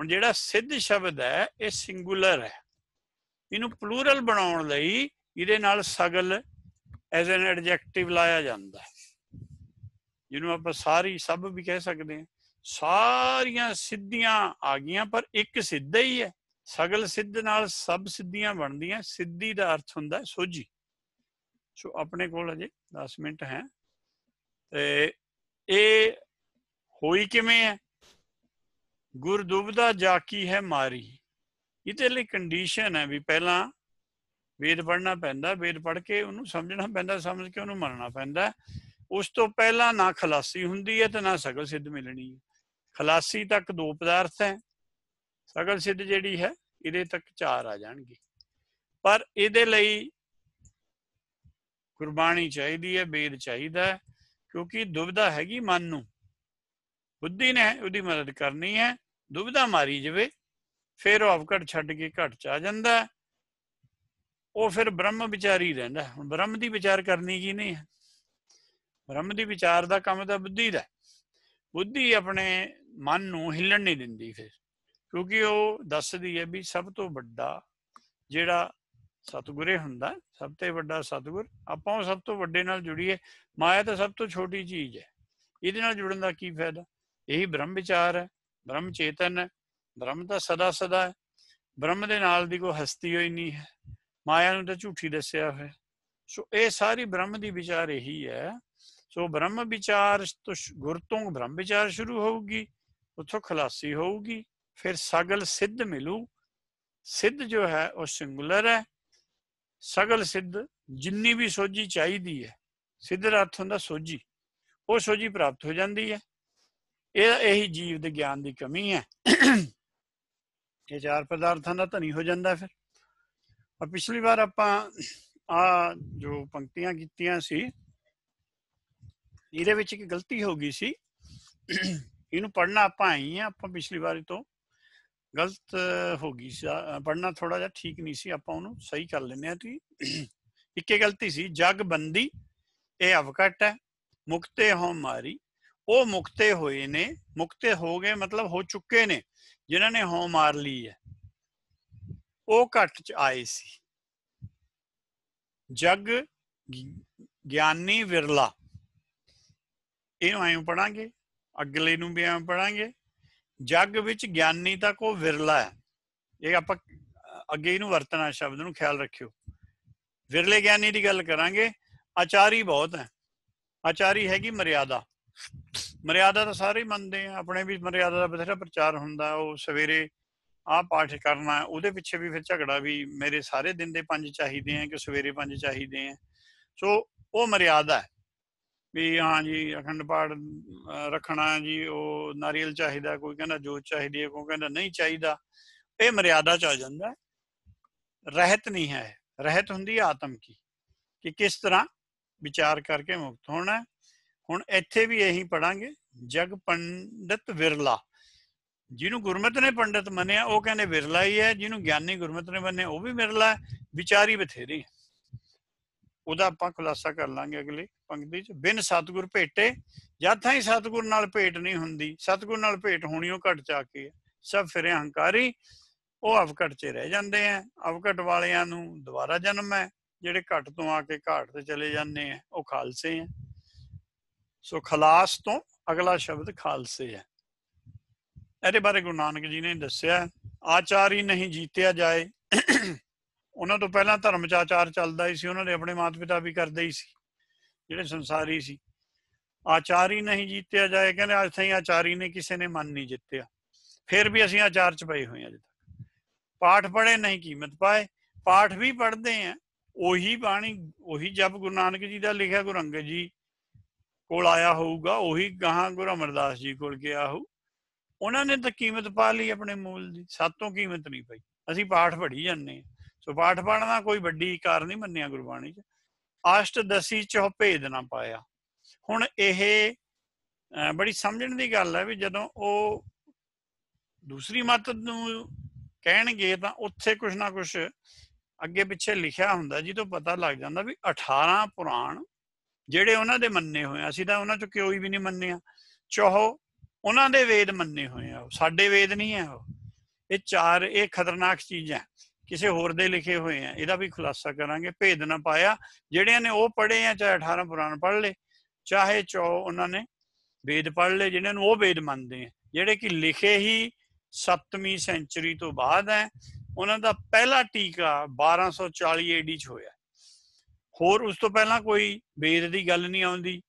ਹੁਣ ਜਿਹੜਾ ਸਿੱਧ ਸ਼ਬਦ ਹੈ ਇਹ ਸਿੰਗੂਲਰ ਹੈ ਇਹਨੂੰ ਪਲੂਰਲ ਬਣਾਉਣ ਲਈ ਇਹਦੇ ਨਾਲ ਸਗਲ ਐਜ਼ ਐਨ ਐਡਜੈਕਟਿਵ ਲਾਇਆ ਜਾਂਦਾ ਹੈ ਜਿਹਨੂੰ ਆਪਾਂ ਸਾਰੀ ਸਭ ਵੀ ਕਹਿ ਸਕਦੇ ਹਾਂ ਸਾਰੀਆਂ ਸਿੱਧੀਆਂ ਆ ਗਈਆਂ ਪਰ ਇੱਕ ਸਿੱਧਾ ਹੀ ਹੈ ਸਗਲ ਸਿੱਧ ਨਾਲ ਸਭ ਸਿੱਧੀਆਂ ਬਣਦੀਆਂ ਸਿੱਧੀ ਦਾ ਅਰਥ ਹੁੰਦਾ ਸੋਝੀ ਸੋ ਆਪਣੇ ਕੋਲ ਅਜੇ 10 ਮਿੰਟ ਹੈ ਤੇ ਇਹ ਹੋਈ ਕਿਵੇਂ ਹੈ ਗੁਰ ਦੁਬਦਾ ਜਾਕੀ ਹੈ ਮਾਰੀ ਇਹਦੇ ਲਈ ਕੰਡੀਸ਼ਨ ਹੈ ਵੀ ਪਹਿਲਾਂ ਵੇਦ ਪੜਨਾ ਪੈਂਦਾ ਵੇਦ ਪੜ ਕੇ ਉਹਨੂੰ ਸਮਝਣਾ ਪੈਂਦਾ ਸਮਝ ਕੇ ਉਹਨੂੰ ਮੰਨਣਾ ਪੈਂਦਾ ਉਸ ਤੋਂ ਪਹਿਲਾਂ ਨਾ ਖਲਾਸੀ ਹੁੰਦੀ ਹੈ ਤੇ ਨਾ ਸਗਲ ਸਿੱਧ ਮਿਲਣੀ ਹੈ ਖਲਾਸੀ ਤੱਕ ਦੋ ਪਦਾਰਥ ਹੈ ਸਗਲ ਸਿੱਧ ਜਿਹੜੀ ਹੈ ਇਹਦੇ ਤੱਕ ਚਾਰ ਆ ਜਾਣਗੇ ਪਰ ਇਹਦੇ ਲਈ ਕੁਰਬਾਨੀ ਚਾਹੀਦੀ ਹੈ ਵੇਦ ਚਾਹੀਦਾ ਕਿਉਂਕਿ ਦੁਬਿਧਾ ਹੈਗੀ ਮਨ ਨੂੰ ਬੁੱਧੀ ਨੇ ਉਹਦੀ ਮਦਦ ਕਰਨੀ ਹੈ ਦੁਬਿਧਾ ਮਾਰੀ ਜਵੇ ਫਿਰ ਉਹ ਅਵਕਟ ਛੱਡ ਕੇ ਘਟ ਚ ਆ ਜਾਂਦਾ ਉਹ ਫਿਰ ਬ੍ਰਹਮ ਵਿਚਾਰੀ ਰਹਿੰਦਾ ਹੁਣ ਬ੍ਰਹਮ ਦੀ ਵਿਚਾਰ ਕਰਨੀ ਕੀ ਨਹੀਂ ਹੈ ਬ੍ਰਹਮ ਦੀ ਵਿਚਾਰ ਦਾ ਕੰਮ ਤਾਂ ਬੁੱਧੀ ਦਾ ਬੁੱਧੀ ਆਪਣੇ ਮਨ ਨੂੰ ਹਿੱਲਣ ਨਹੀਂ ਦਿੰਦੀ ਫਿਰ ਕਿਉਂਕਿ ਉਹ ਦੱਸਦੀ ਹੈ ਵੀ ਸਭ ਤੋਂ ਵੱਡਾ ਜਿਹੜਾ ਸਤਿਗੁਰੇ ਹੁੰਦਾ ਸਭ ਤੋਂ ਵੱਡਾ ਸਤਿਗੁਰ ਆਪਾਂ ਉਹ ਸਭ ਤੋਂ ਵੱਡੇ ਨਾਲ ਜੁੜੀਏ ਮਾਇਆ ਤਾਂ ਸਭ ਤੋਂ ਛੋਟੀ ਚੀਜ਼ ਹੈ ਇਹਦੇ ਨਾਲ ਜੁੜਨ ਦਾ ਕੀ ਫਾਇਦਾ ਇਹੀ ਬ੍ਰਹਮ ਵਿਚਾਰ ਹੈ ਬ੍ਰਹਮ ਚੇਤਨ ਹੈ ਬ੍ਰਹਮ ਤਾਂ ਸਦਾ ਸਦਾ ਹੈ ਬ੍ਰਹਮ ਦੇ ਨਾਲ ਦੀ ਕੋਈ ਹਸਤੀ ਹੋਈ ਨਹੀਂ ਹੈ ਮਾਇਆ ਨੂੰ ਤਾਂ ਝੂਠੀ ਦੱਸਿਆ ਹੋਇਆ ਸੋ ਇਹ ਸਾਰੀ ਬ੍ਰਹਮ ਦੀ ਵਿਚਾਰ ਇਹੀ ਹੈ ਸੋ ਬ੍ਰਹਮ ਵਿਚਾਰ ਤੋਂ ਗੁਰ ਤੋਂ ਬ੍ਰਹਮ ਵਿਚਾਰ ਸ਼ੁਰੂ ਹੋਊਗੀ ਉੱਥੋਂ ਖਲਾਸੀ ਹੋਊਗੀ ਫਿਰ ਸਗਲ ਸਿੱਧ ਮਿਲੂ ਸਿੱਧ ਜੋ ਹੈ ਉਹ ਸਿੰਗੂਲਰ ਹੈ ਸਗਲ ਸਿੱਧ ਜਿੰਨੀ ਵੀ ਸੋਝੀ ਚਾਹੀਦੀ ਹੈ ਸਿੱਧ ਦਾ ਅਰਥ ਹੁੰਦਾ ਸੋਝੀ ਉਹ ਸੋਝੀ ਪ੍ਰਾਪਤ ਹੋ ਜਾਂਦੀ ਹੈ ਇਹ ਇਹੀ ਜੀਵ ਦੇ ਗਿਆਨ ਦੀ ਕਮੀ ਹੈ ਇਹ ਚਾਰ ਪਦਾਰਥਾਂ ਦਾ ਧਨੀ ਹੋ ਜਾਂਦਾ ਫਿਰ ਆ ਪਿਛਲੀ ਵਾਰ ਆਪਾਂ ਆ ਜੋ ਪੰਕਤੀਆਂ ਕੀਤੀਆਂ ਸੀ ਇਹਦੇ ਵਿੱਚ ਇੱਕ ਗਲਤੀ ਹੋ ਗਈ ਸੀ ਇਹਨੂੰ ਪੜਨਾ ਆਪਾਂ ਆਈ ਆ ਆਪਾਂ ਪਿਛਲੀ ਵਾਰੀ ਤੋਂ ਗਲਤ ਹੋ ਗਈ ਸੀ ਪੜਨਾ ਥੋੜਾ ਜਿਹਾ ਠੀਕ ਨਹੀਂ ਸੀ ਆਪਾਂ ਉਹਨੂੰ ਸਹੀ ਕਰ ਲੈਨੇ ਆ ਤੀ ਇੱਕੇ ਗਲਤੀ ਸੀ ਜਗ ਬੰਦੀ ਇਹ ਅਵਕਟ ਹੈ ਮੁਕਤੇ ਹੋ ਮਾਰੀ ਉਹ ਮੁਕਤੇ ਹੋਏ ਨੇ ਮੁਕਤੇ ਹੋ ਗਏ ਮਤਲਬ ਹੋ ਚੁੱਕੇ ਨੇ ਜਿਨ੍ਹਾਂ ਨੇ ਹੋਂ ਮਾਰ ਲਈ ਹੈ ਉਹ ਘਟ ਚ ਆਏ ਸੀ ਜਗ ਗਿਆਨੀ ਵਿਰਲਾ ਇਹਨੂੰ ਐਂ ਪੜਾਂਗੇ ਅਗਲੇ ਨੂੰ ਵੀ ਐਂ ਪੜਾਂਗੇ ਜਗ ਵਿੱਚ ਗਿਆਨੀ ਤਾਂ ਕੋ ਵਿਰਲਾ ਹੈ ਇਹ ਆਪਾਂ ਅੱਗੇ ਇਹਨੂੰ ਵਰਤਣਾ ਸ਼ਬਦ ਨੂੰ ਖਿਆਲ ਰੱਖਿਓ ਵਿਰਲੇ ਗਿਆਨੀ ਦੀ ਗੱਲ ਕਰਾਂਗੇ ਆਚਾਰੀ ਬਹੁਤ ਹੈ ਆਚਾਰੀ ਹੈਗੀ ਮਰਿਆਦਾ ਮਰਿਆਦਾ ਤਾਂ ਸਾਰੇ ਮੰਨਦੇ ਆ ਆਪਣੇ ਵੀ ਮਰਿਆਦਾ ਦਾ ਬਥੇਰਾ ਪ੍ਰਚਾਰ ਹੁੰਦਾ ਉਹ ਸਵੇਰੇ ਆ ਪਾਠ ਕਰਨਾ ਉਹਦੇ ਪਿੱਛੇ ਵੀ ਫਿਰ ਝਗੜਾ ਵੀ ਮੇਰੇ ਸਾਰੇ ਦਿਨ ਦੇ ਪੰਜ ਚਾਹੀਦੇ ਆ ਕਿ ਸਵੇਰੇ ਪੰਜ ਚਾਹੀਦੇ ਆ ਸੋ ਉਹ ਮਰਿਆਦਾ ਹੈ ਵੀ ਹਾਂ ਜੀ ਅਖੰਡ ਪਾਠ ਰੱਖਣਾ ਜੀ ਉਹ ਨਾਰੀਅਲ ਚਾਹੀਦਾ ਕੋਈ ਕਹਿੰਦਾ ਜੋ ਚਾਹੀਦੀ ਹੈ ਕੋਈ ਕਹਿੰਦਾ ਨਹੀਂ ਚਾਹੀਦਾ ਇਹ ਮਰਿਆਦਾ ਚ ਆ ਜਾਂਦਾ ਰਹਿਤ ਨਹੀਂ ਹੈ ਰਹਿਤ ਹੁੰਦੀ ਆਤਮ ਕੀ ਕਿ ਕਿਸ ਤਰ੍ਹਾਂ ਵਿਚਾਰ ਕਰਕੇ ਮੁਕਤ ਹੋਣਾ ਹੁਣ ਇੱਥੇ ਵੀ ਇਹੀ ਪੜਾਂਗੇ ਜਗ ਪੰਡਤ ਵਿਰਲਾ ਜਿਹਨੂੰ ਗੁਰਮਤ ਨੇ ਪੰਡਤ ਮੰਨਿਆ ਉਹ ਕਹਿੰਦੇ ਵਿਰਲਾ ਹੀ ਹੈ ਜਿਹਨੂੰ ਗਿਆਨੀ ਗੁਰਮਤ ਨੇ ਮੰਨਿਆ ਉਹ ਵੀ ਵਿਰਲਾ ਹੈ ਵਿਚਾਰੀ ਬਥੇਰੀ ਉਹਦਾ ਆਪਾਂ ਖੁਲਾਸਾ ਕਰ ਲਾਂਗੇ ਅਗਲੀ ਪੰਕਤੀ ਚ ਬਿਨ ਸਤਗੁਰ ਭੇਟੇ ਜਦ ਤਾਈ ਸਤਗੁਰ ਨਾਲ ਭੇਟ ਨਹੀਂ ਹੁੰਦੀ ਸਤਗੁਰ ਨਾਲ ਭੇਟ ਹੋਣੀ ਉਹ ਘਟ ਜਾ ਕੇ ਸਭ ਫਿਰੇ ਹੰਕਾਰੀ ਉਹ ਅਵਕਟ 'ਚ ਰਹਿ ਜਾਂਦੇ ਆ ਅਵਕਟ ਵਾਲਿਆਂ ਨੂੰ ਦੁਬਾਰਾ ਜਨਮ ਹੈ ਜਿਹੜੇ ਘਟ ਤੋਂ ਆ ਕੇ ਘਾਟ ਤੇ ਚਲੇ ਜਾਂਦੇ ਆ ਉਹ ਖਾਲਸੇ ਆ ਸੋ ਖਲਾਸ ਤੋਂ ਅਗਲਾ ਸ਼ਬਦ ਖਾਲਸੇ ਹੈ ਇਹਦੇ ਬਾਰੇ ਗੁਰੂ ਨਾਨਕ ਜੀ ਨੇ ਦੱਸਿਆ ਆਚਾਰੀ ਨਹੀਂ ਜੀਤਿਆ ਜਾਏ ਉਹਨਾਂ ਤੋਂ ਪਹਿਲਾਂ ਧਰਮ ਚ ਆਚਾਰ ਚੱਲਦਾ ਹੀ ਸੀ ਉਹਨਾਂ ਦੇ ਆਪਣੇ ਮਾਤਾ-ਪਿਤਾ ਵੀ ਕਰਦੇ ਹੀ ਸੀ ਜਿਹੜੇ ਸੰਸਾਰੀ ਸੀ ਆਚਾਰੀ ਨਹੀਂ ਜੀਤਿਆ ਜਾਏ ਕਹਿੰਦੇ ਅੱਜ ਤਾਈਂ ਆਚਾਰੀ ਨੇ ਕਿਸੇ ਨੇ ਮਨ ਨਹੀਂ ਜਿੱਤਿਆ ਫਿਰ ਵੀ ਅਸੀਂ ਆਚਾਰ ਚ ਪਏ ਹੋਏ ਆ ਅਜੇ ਤੱਕ ਪਾਠ ਪੜੇ ਨਹੀਂ ਕੀਮਤ ਪਾਏ ਪਾਠ ਵੀ ਪੜਦੇ ਆ ਉਹੀ ਬਾਣੀ ਉਹੀ ਜਪ ਗੁਰੂ ਨਾਨਕ ਜੀ ਦਾ ਲਿਖਿਆ ਗੁਰੰਗ ਜੀ ਕੋਲ ਆਇਆ ਹੋਊਗਾ ਉਹੀ ਗਾਹਾਂ ਗੁਰੂ ਅਮਰਦਾਸ ਜੀ ਕੋਲ ਗਿਆ ਹੋ ਉਹਨਾਂ ਨੇ ਤਾਂ ਕੀਮਤ ਪਾ ਲਈ ਆਪਣੇ ਮੂਲ ਦੀ ਸਾਤੋਂ ਕੀਮਤ ਨਹੀਂ ਪਈ ਅਸੀਂ ਪਾਠ ਪੜ੍ਹੀ ਜਾਂਦੇ ਸੋ ਪਾਠ ਪੜਨਾ ਕੋਈ ਵੱਡੀ ਕਾਰ ਨਹੀਂ ਮੰਨਿਆ ਗੁਰਬਾਣੀ 'ਚ ਆਸ਼ਟ ਦਸੀ ਚੋ ਭੇਦ ਨਾ ਪਾਇਆ ਹੁਣ ਇਹ ਬੜੀ ਸਮਝਣ ਦੀ ਗੱਲ ਹੈ ਵੀ ਜਦੋਂ ਉਹ ਦੂਸਰੀ ਮਤ ਨੂੰ ਕਹਿਣਗੇ ਤਾਂ ਉੱਥੇ ਕੁਛ ਨਾ ਕੁਛ ਅੱਗੇ ਪਿੱਛੇ ਲਿਖਿਆ ਹੁੰਦਾ ਜੀ ਤੋਂ ਪਤਾ ਲੱਗ ਜਾਂਦਾ ਵੀ 18 ਪੁਰਾਣ ਜਿਹੜੇ ਉਹਨਾਂ ਦੇ ਮੰਨੇ ਹੋਏ ਅਸੀਂ ਤਾਂ ਉਹਨਾਂ ਚ ਕੋਈ ਵੀ ਨਹੀਂ ਮੰਨੇ ਆ ਚਾਹੋ ਉਹਨਾਂ ਦੇ ਵੇਦ ਮੰਨੇ ਹੋਏ ਆ ਸਾਡੇ ਵੇਦ ਨਹੀਂ ਆ ਉਹ ਇਹ ਚਾਰ ਇਹ ਖਤਰਨਾਕ ਚੀਜ਼ਾਂ ਕਿਸੇ ਹੋਰ ਦੇ ਲਿਖੇ ਹੋਏ ਆ ਇਹਦਾ ਵੀ ਖੁਲਾਸਾ ਕਰਾਂਗੇ ਭੇਦ ਨਾ ਪਾਇਆ ਜਿਹੜਿਆਂ ਨੇ ਉਹ ਪੜ੍ਹੇ ਆ ਚਾਹੇ 18 ਪੁਰਾਣ ਪੜ੍ਹ ਲੇ ਚਾਹੇ ਚੋ ਉਹਨਾਂ ਨੇ ਵੇਦ ਪੜ੍ਹ ਲੇ ਜਿਹਨਾਂ ਨੂੰ ਉਹ ਵੇਦ ਮੰਨਦੇ ਆ ਜਿਹੜੇ ਕਿ ਲਿਖੇ ਹੀ 7ਵੀਂ ਸੈਂਚਰੀ ਤੋਂ ਬਾਅਦ ਆ ਉਹਨਾਂ ਦਾ ਪਹਿਲਾ ਟੀਕਾ 1240 ਏਡੀ ਚ ਹੋਇਆ ਹੋਰ ਉਸ ਤੋਂ ਪਹਿਲਾਂ ਕੋਈ ਵੇਦ ਦੀ ਗੱਲ ਨਹੀਂ ਆਉਂਦੀ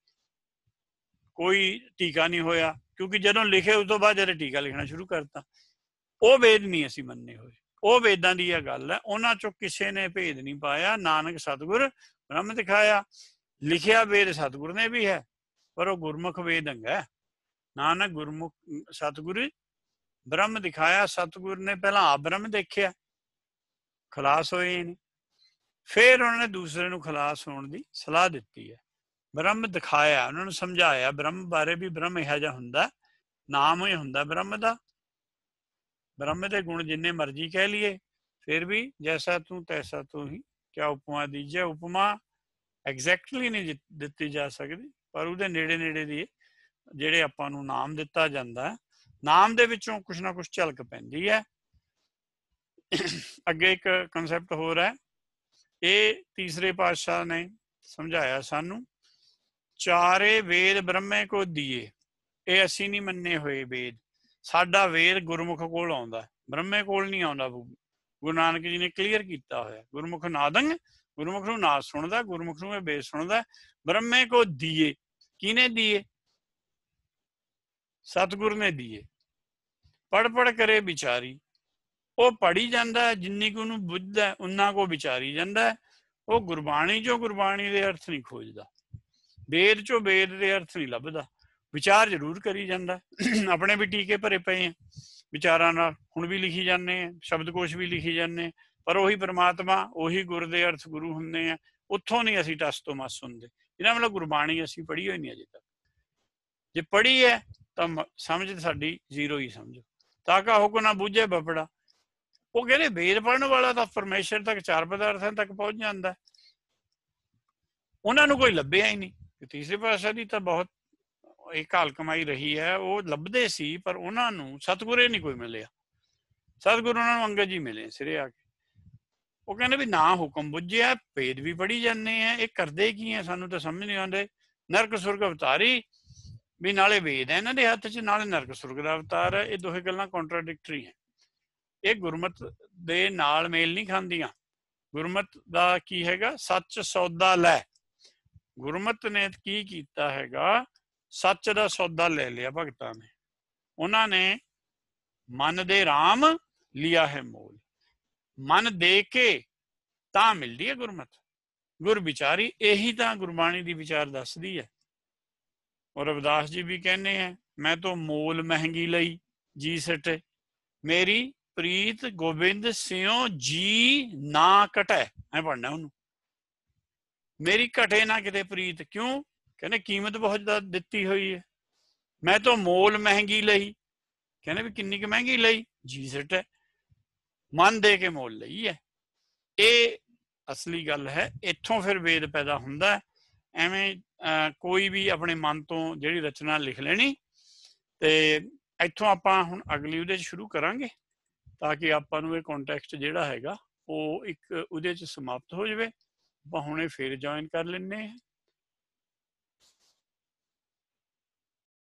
ਕੋਈ ਟੀਕਾ ਨਹੀਂ ਹੋਇਆ ਕਿਉਂਕਿ ਜਦੋਂ ਲਿਖੇ ਉਸ ਤੋਂ ਬਾਅਦ ਜਦੋਂ ਟੀਕਾ ਲਿਖਣਾ ਸ਼ੁਰੂ ਕਰਤਾ ਉਹ ਵੇਦ ਨਹੀਂ ਅਸੀਂ ਮੰਨੇ ਹੋਏ ਉਹ ਵੇਦਾਂ ਦੀ ਇਹ ਗੱਲ ਹੈ ਉਹਨਾਂ ਚੋਂ ਕਿਸੇ ਨੇ ਭੇਦ ਨਹੀਂ ਪਾਇਆ ਨਾਨਕ ਸਤਗੁਰ ਬ੍ਰਹਮ ਦਿਖਾਇਆ ਲਿਖਿਆ ਵੇਦ ਸਤਗੁਰ ਨੇ ਵੀ ਹੈ ਪਰ ਉਹ ਗੁਰਮੁਖ ਵੇਦ ਹੈ ਨਾਨਕ ਗੁਰਮੁਖ ਸਤਗੁਰ ਬ੍ਰਹਮ ਦਿਖਾਇਆ ਸਤਗੁਰ ਨੇ ਪਹਿਲਾਂ ਆ ਬ੍ਰਹਮ ਦੇਖਿਆ ਖਲਾਸ ਹੋਏ ਨੇ ਫਿਰ ਉਹਨਾਂ ਨੇ ਦੂਸਰੇ ਨੂੰ ਖਲਾਸ ਹੋਣ ਦੀ ਸਲਾਹ ਦਿੱਤੀ ਹੈ ਬ੍ਰਹਮ ਦਿਖਾਇਆ ਉਹਨਾਂ ਨੂੰ ਸਮਝਾਇਆ ਬ੍ਰਹਮ ਬਾਰੇ ਵੀ ਬ੍ਰਹਮ ਇਹ ਜਿਹਾ ਹੁੰਦਾ ਨਾਮ ਹੀ ਹੁੰਦਾ ਬ੍ਰਹਮ ਦਾ ਬ੍ਰਹਮ ਦੇ ਗੁਣ ਜਿੰਨੇ ਮਰਜ਼ੀ ਕਹਿ ਲਈਏ ਫਿਰ ਵੀ ਜੈਸਾ ਤੂੰ ਤੈਸਾ ਤੂੰ ਹੀ ਕਿਆ ਉਪਮਾ ਦੀਜੇ ਉਪਮਾ ਐਗਜ਼ੈਕਟਲੀ ਨਹੀਂ ਦਿੱਤੀ ਜਾ ਸਕਦੀ ਪਰ ਉਹਦੇ ਨੇੜੇ ਨੇੜੇ ਦੀ ਜਿਹੜੇ ਆਪਾਂ ਨੂੰ ਨਾਮ ਦਿੱਤਾ ਜਾਂਦਾ ਨਾਮ ਦੇ ਵਿੱਚੋਂ ਕੁਛ ਨਾ ਕੁਛ ਝਲਕ ਪੈਂਦੀ ਹੈ ਅੱਗੇ ਇੱਕ ਕਨਸੈਪਟ ਹੋਰ ਹੈ ਇਹ ਤੀਸਰੇ ਪਾਤਸ਼ਾਹ ਨੇ ਸਮਝਾਇਆ ਸਾਨੂੰ ਚਾਰੇ ਵੇਦ ਬ੍ਰਹਮੇ ਕੋ ਦੀਏ ਇਹ ਅਸੀਂ ਨਹੀਂ ਮੰਨੇ ਹੋਏ ਵੇਦ ਸਾਡਾ ਵੇਦ ਗੁਰਮੁਖ ਕੋਲ ਆਉਂਦਾ ਬ੍ਰਹਮੇ ਕੋਲ ਨਹੀਂ ਆਉਂਦਾ ਗੁਰੂ ਨਾਨਕ ਜੀ ਨੇ ਕਲੀਅਰ ਕੀਤਾ ਹੋਇਆ ਗੁਰਮੁਖ ਨਾਦੰਗ ਗੁਰਮੁਖ ਨੂੰ ਨਾ ਸੁਣਦਾ ਗੁਰਮੁਖ ਨੂੰ ਇਹ ਬੇ ਸੁਣਦਾ ਬ੍ਰਹਮੇ ਕੋ ਦੀਏ ਕਿਨੇ ਦੀਏ ਸਤਗੁਰ ਨੇ ਦੀਏ ਪੜ ਪੜ ਕਰੇ ਵਿਚਾਰੀ ਉਹ ਪੜੀ ਜਾਂਦਾ ਜਿੰਨੀ ਕੋ ਨੂੰ ਬੁੱਝਦਾ ਉਹਨਾਂ ਕੋ ਵਿਚਾਰੀ ਜਾਂਦਾ ਉਹ ਗੁਰਬਾਣੀ ਚੋਂ ਗੁਰਬਾਣੀ ਦੇ ਅਰਥ ਨਹੀਂ ਖੋਜਦਾ ਵੇਦ ਚੋਂ ਵੇਦ ਦੇ ਅਰਥ ਨਹੀਂ ਲੱਭਦਾ ਵਿਚਾਰ ਜ਼ਰੂਰ ਕਰੀ ਜਾਂਦਾ ਆਪਣੇ ਵੀ ਟੀਕੇ ਭਰੇ ਪਏ ਆ ਵਿਚਾਰਾਂ ਨਾਲ ਹੁਣ ਵੀ ਲਿਖੀ ਜਾਂਦੇ ਆ ਸ਼ਬਦਕੋਸ਼ ਵੀ ਲਿਖੀ ਜਾਂਦੇ ਪਰ ਉਹੀ ਪ੍ਰਮਾਤਮਾ ਉਹੀ ਗੁਰ ਦੇ ਅਰਥ ਗੁਰੂ ਹੁੰਦੇ ਆ ਉੱਥੋਂ ਨਹੀਂ ਅਸੀਂ ਟਸ ਤੋਂ ਮਸ ਹੁੰਦੇ ਇਹਨਾਂ ਮਤਲਬ ਗੁਰਬਾਣੀ ਅਸੀਂ ਪੜ੍ਹੀ ਹੋਈ ਨਹੀਂ ਅਜੇ ਤੱਕ ਜੇ ਪੜ੍ਹੀ ਹੈ ਤਾਂ ਸਮਝ ਸਾਡੀ ਜ਼ੀਰੋ ਹੀ ਸਮਝੋ ਤਾਕਾ ਹੁਕਮ ਨਾ ਬੁੱਝੇ ਬਪੜਾ ਉਹ ਕਹਿੰਦੇ ਵੇਦ ਪੜਨ ਵਾਲਾ ਤਾਂ ਪਰਮੇਸ਼ਰ ਤੱਕ ਚਾਰ ਪਦਾਰਥਾਂ ਤੱਕ ਪਹੁੰਚ ਜਾਂਦਾ ਉਹਨਾਂ ਨੂੰ ਕੋਈ ਲੱਭਿਆ ਹੀ ਨਹੀਂ ਤੀਸਰੇ ਪਾਸੇ ਦੀ ਤਾਂ ਬਹੁਤ ਇੱਕ ਹਾਲ ਕਮਾਈ ਰਹੀ ਹੈ ਉਹ ਲੱਭਦੇ ਸੀ ਪਰ ਉਹਨਾਂ ਨੂੰ ਸਤਗੁਰੇ ਨਹੀਂ ਕੋਈ ਮਿਲਿਆ ਸਤਗੁਰੂ ਉਹਨਾਂ ਨੂੰ ਅੰਗਜੀ ਜੀ ਮਿਲੇ ਸਿਰੇ ਆ ਕੇ ਉਹ ਕਹਿੰਦੇ ਵੀ ਨਾ ਹੁਕਮ ਬੁੱਝਿਆ ਪੇਦ ਵੀ ਪੜੀ ਜਾਂਦੇ ਆ ਇਹ ਕਰਦੇ ਕੀ ਆ ਸਾਨੂੰ ਤਾਂ ਸਮਝ ਨਹੀਂ ਆਉਂਦੇ ਨਰਕ ਸੁਰਗ ਅਵਤਾਰੀ ਵੀ ਨਾਲੇ ਵੇਦ ਹੈ ਇਹਨਾਂ ਦੇ ਹੱਥ 'ਚ ਨਾਲੇ ਨਰਕ ਸੁਰਗ ਦਾ ਅਵਤਾਰ ਹੈ ਇਹ ਦੋਹੇ ਗੱਲਾਂ ਕੰਟਰਡਿਕਟਰੀ ਹੈ ਇਹ ਗੁਰਮਤ ਦੇ ਨਾਲ ਮੇਲ ਨਹੀਂ ਖਾਂਦੀਆਂ ਗੁਰਮਤ ਦਾ ਕੀ ਹੈਗਾ ਸੱਚ ਸੌਦਾ ਲੈ ਗੁਰਮਤ ਨੇ ਕੀ ਕੀਤਾ ਹੈਗਾ ਸੱਚ ਦਾ ਸੌਦਾ ਲੈ ਲਿਆ ਭਗਤਾਂ ਨੇ ਉਹਨਾਂ ਨੇ ਮਨ ਦੇ RAM ਲਿਆ ਹੈ ਮੋਲ ਮਨ ਦੇ ਕੇ ਤਾਂ ਮਿਲਦੀ ਹੈ ਗੁਰਮਤ ਗੁਰ ਵਿਚਾਰੀ ਇਹੀ ਤਾਂ ਗੁਰਬਾਣੀ ਦੀ ਵਿਚਾਰ ਦੱਸਦੀ ਹੈ ਔਰ ਅਬਦਾਸ ਜੀ ਵੀ ਕਹਿੰਦੇ ਆ ਮੈਂ ਤਾਂ ਮੋਲ ਮਹਿੰਗੀ ਲਈ ਜੀ ਸਟੇ ਮੇਰੀ ਪ੍ਰੀਤ ਗੋਬਿੰਦ ਸਿੰਘ ਜੀ ਨਾ ਕਟੈ ਐ ਪੜਨਾ ਉਹਨੂੰ ਮੇਰੀ ਘਟੇ ਨਾ ਕਿਤੇ ਪ੍ਰੀਤ ਕਿਉਂ ਕਹਿੰਦੇ ਕੀਮਤ ਬਹੁਤ ਜ਼ਿਆਦਾ ਦਿੱਤੀ ਹੋਈ ਹੈ ਮੈਂ ਤਾਂ ਮੋਲ ਮਹਿੰਗੀ ਲਈ ਕਹਿੰਦੇ ਵੀ ਕਿੰਨੀ ਕਿ ਮਹਿੰਗੀ ਲਈ ਜੀ ਸਟ ਮਨ ਦੇ ਕੇ ਮੋਲ ਲਈ ਹੈ ਇਹ ਅਸਲੀ ਗੱਲ ਹੈ ਇੱਥੋਂ ਫਿਰ ਵੇਦ ਪੈਦਾ ਹੁੰਦਾ ਹੈ ਐਵੇਂ ਕੋਈ ਵੀ ਆਪਣੇ ਮਨ ਤੋਂ ਜਿਹੜੀ ਰਚਨਾ ਲਿਖ ਲੈਣੀ ਤੇ ਇੱਥੋਂ ਆਪਾਂ ਹੁਣ ਅਗਲੀ ਉਹਦੇ ਸ਼ੁਰੂ ਕਰਾਂਗੇ ਤਾਂ ਕਿ ਆਪਾਂ ਨੂੰ ਇਹ ਕੰਟੈਕਸਟ ਜਿਹੜਾ ਹੈਗਾ ਉਹ ਇੱਕ ਉਹਦੇ ਚ ਸਮਾਪਤ ਹੋ ਜਾਵੇ ਆਪਾਂ ਹੁਣੇ ਫੇਰ ਜੁਆਇਨ ਕਰ ਲੈਣੇ ਆ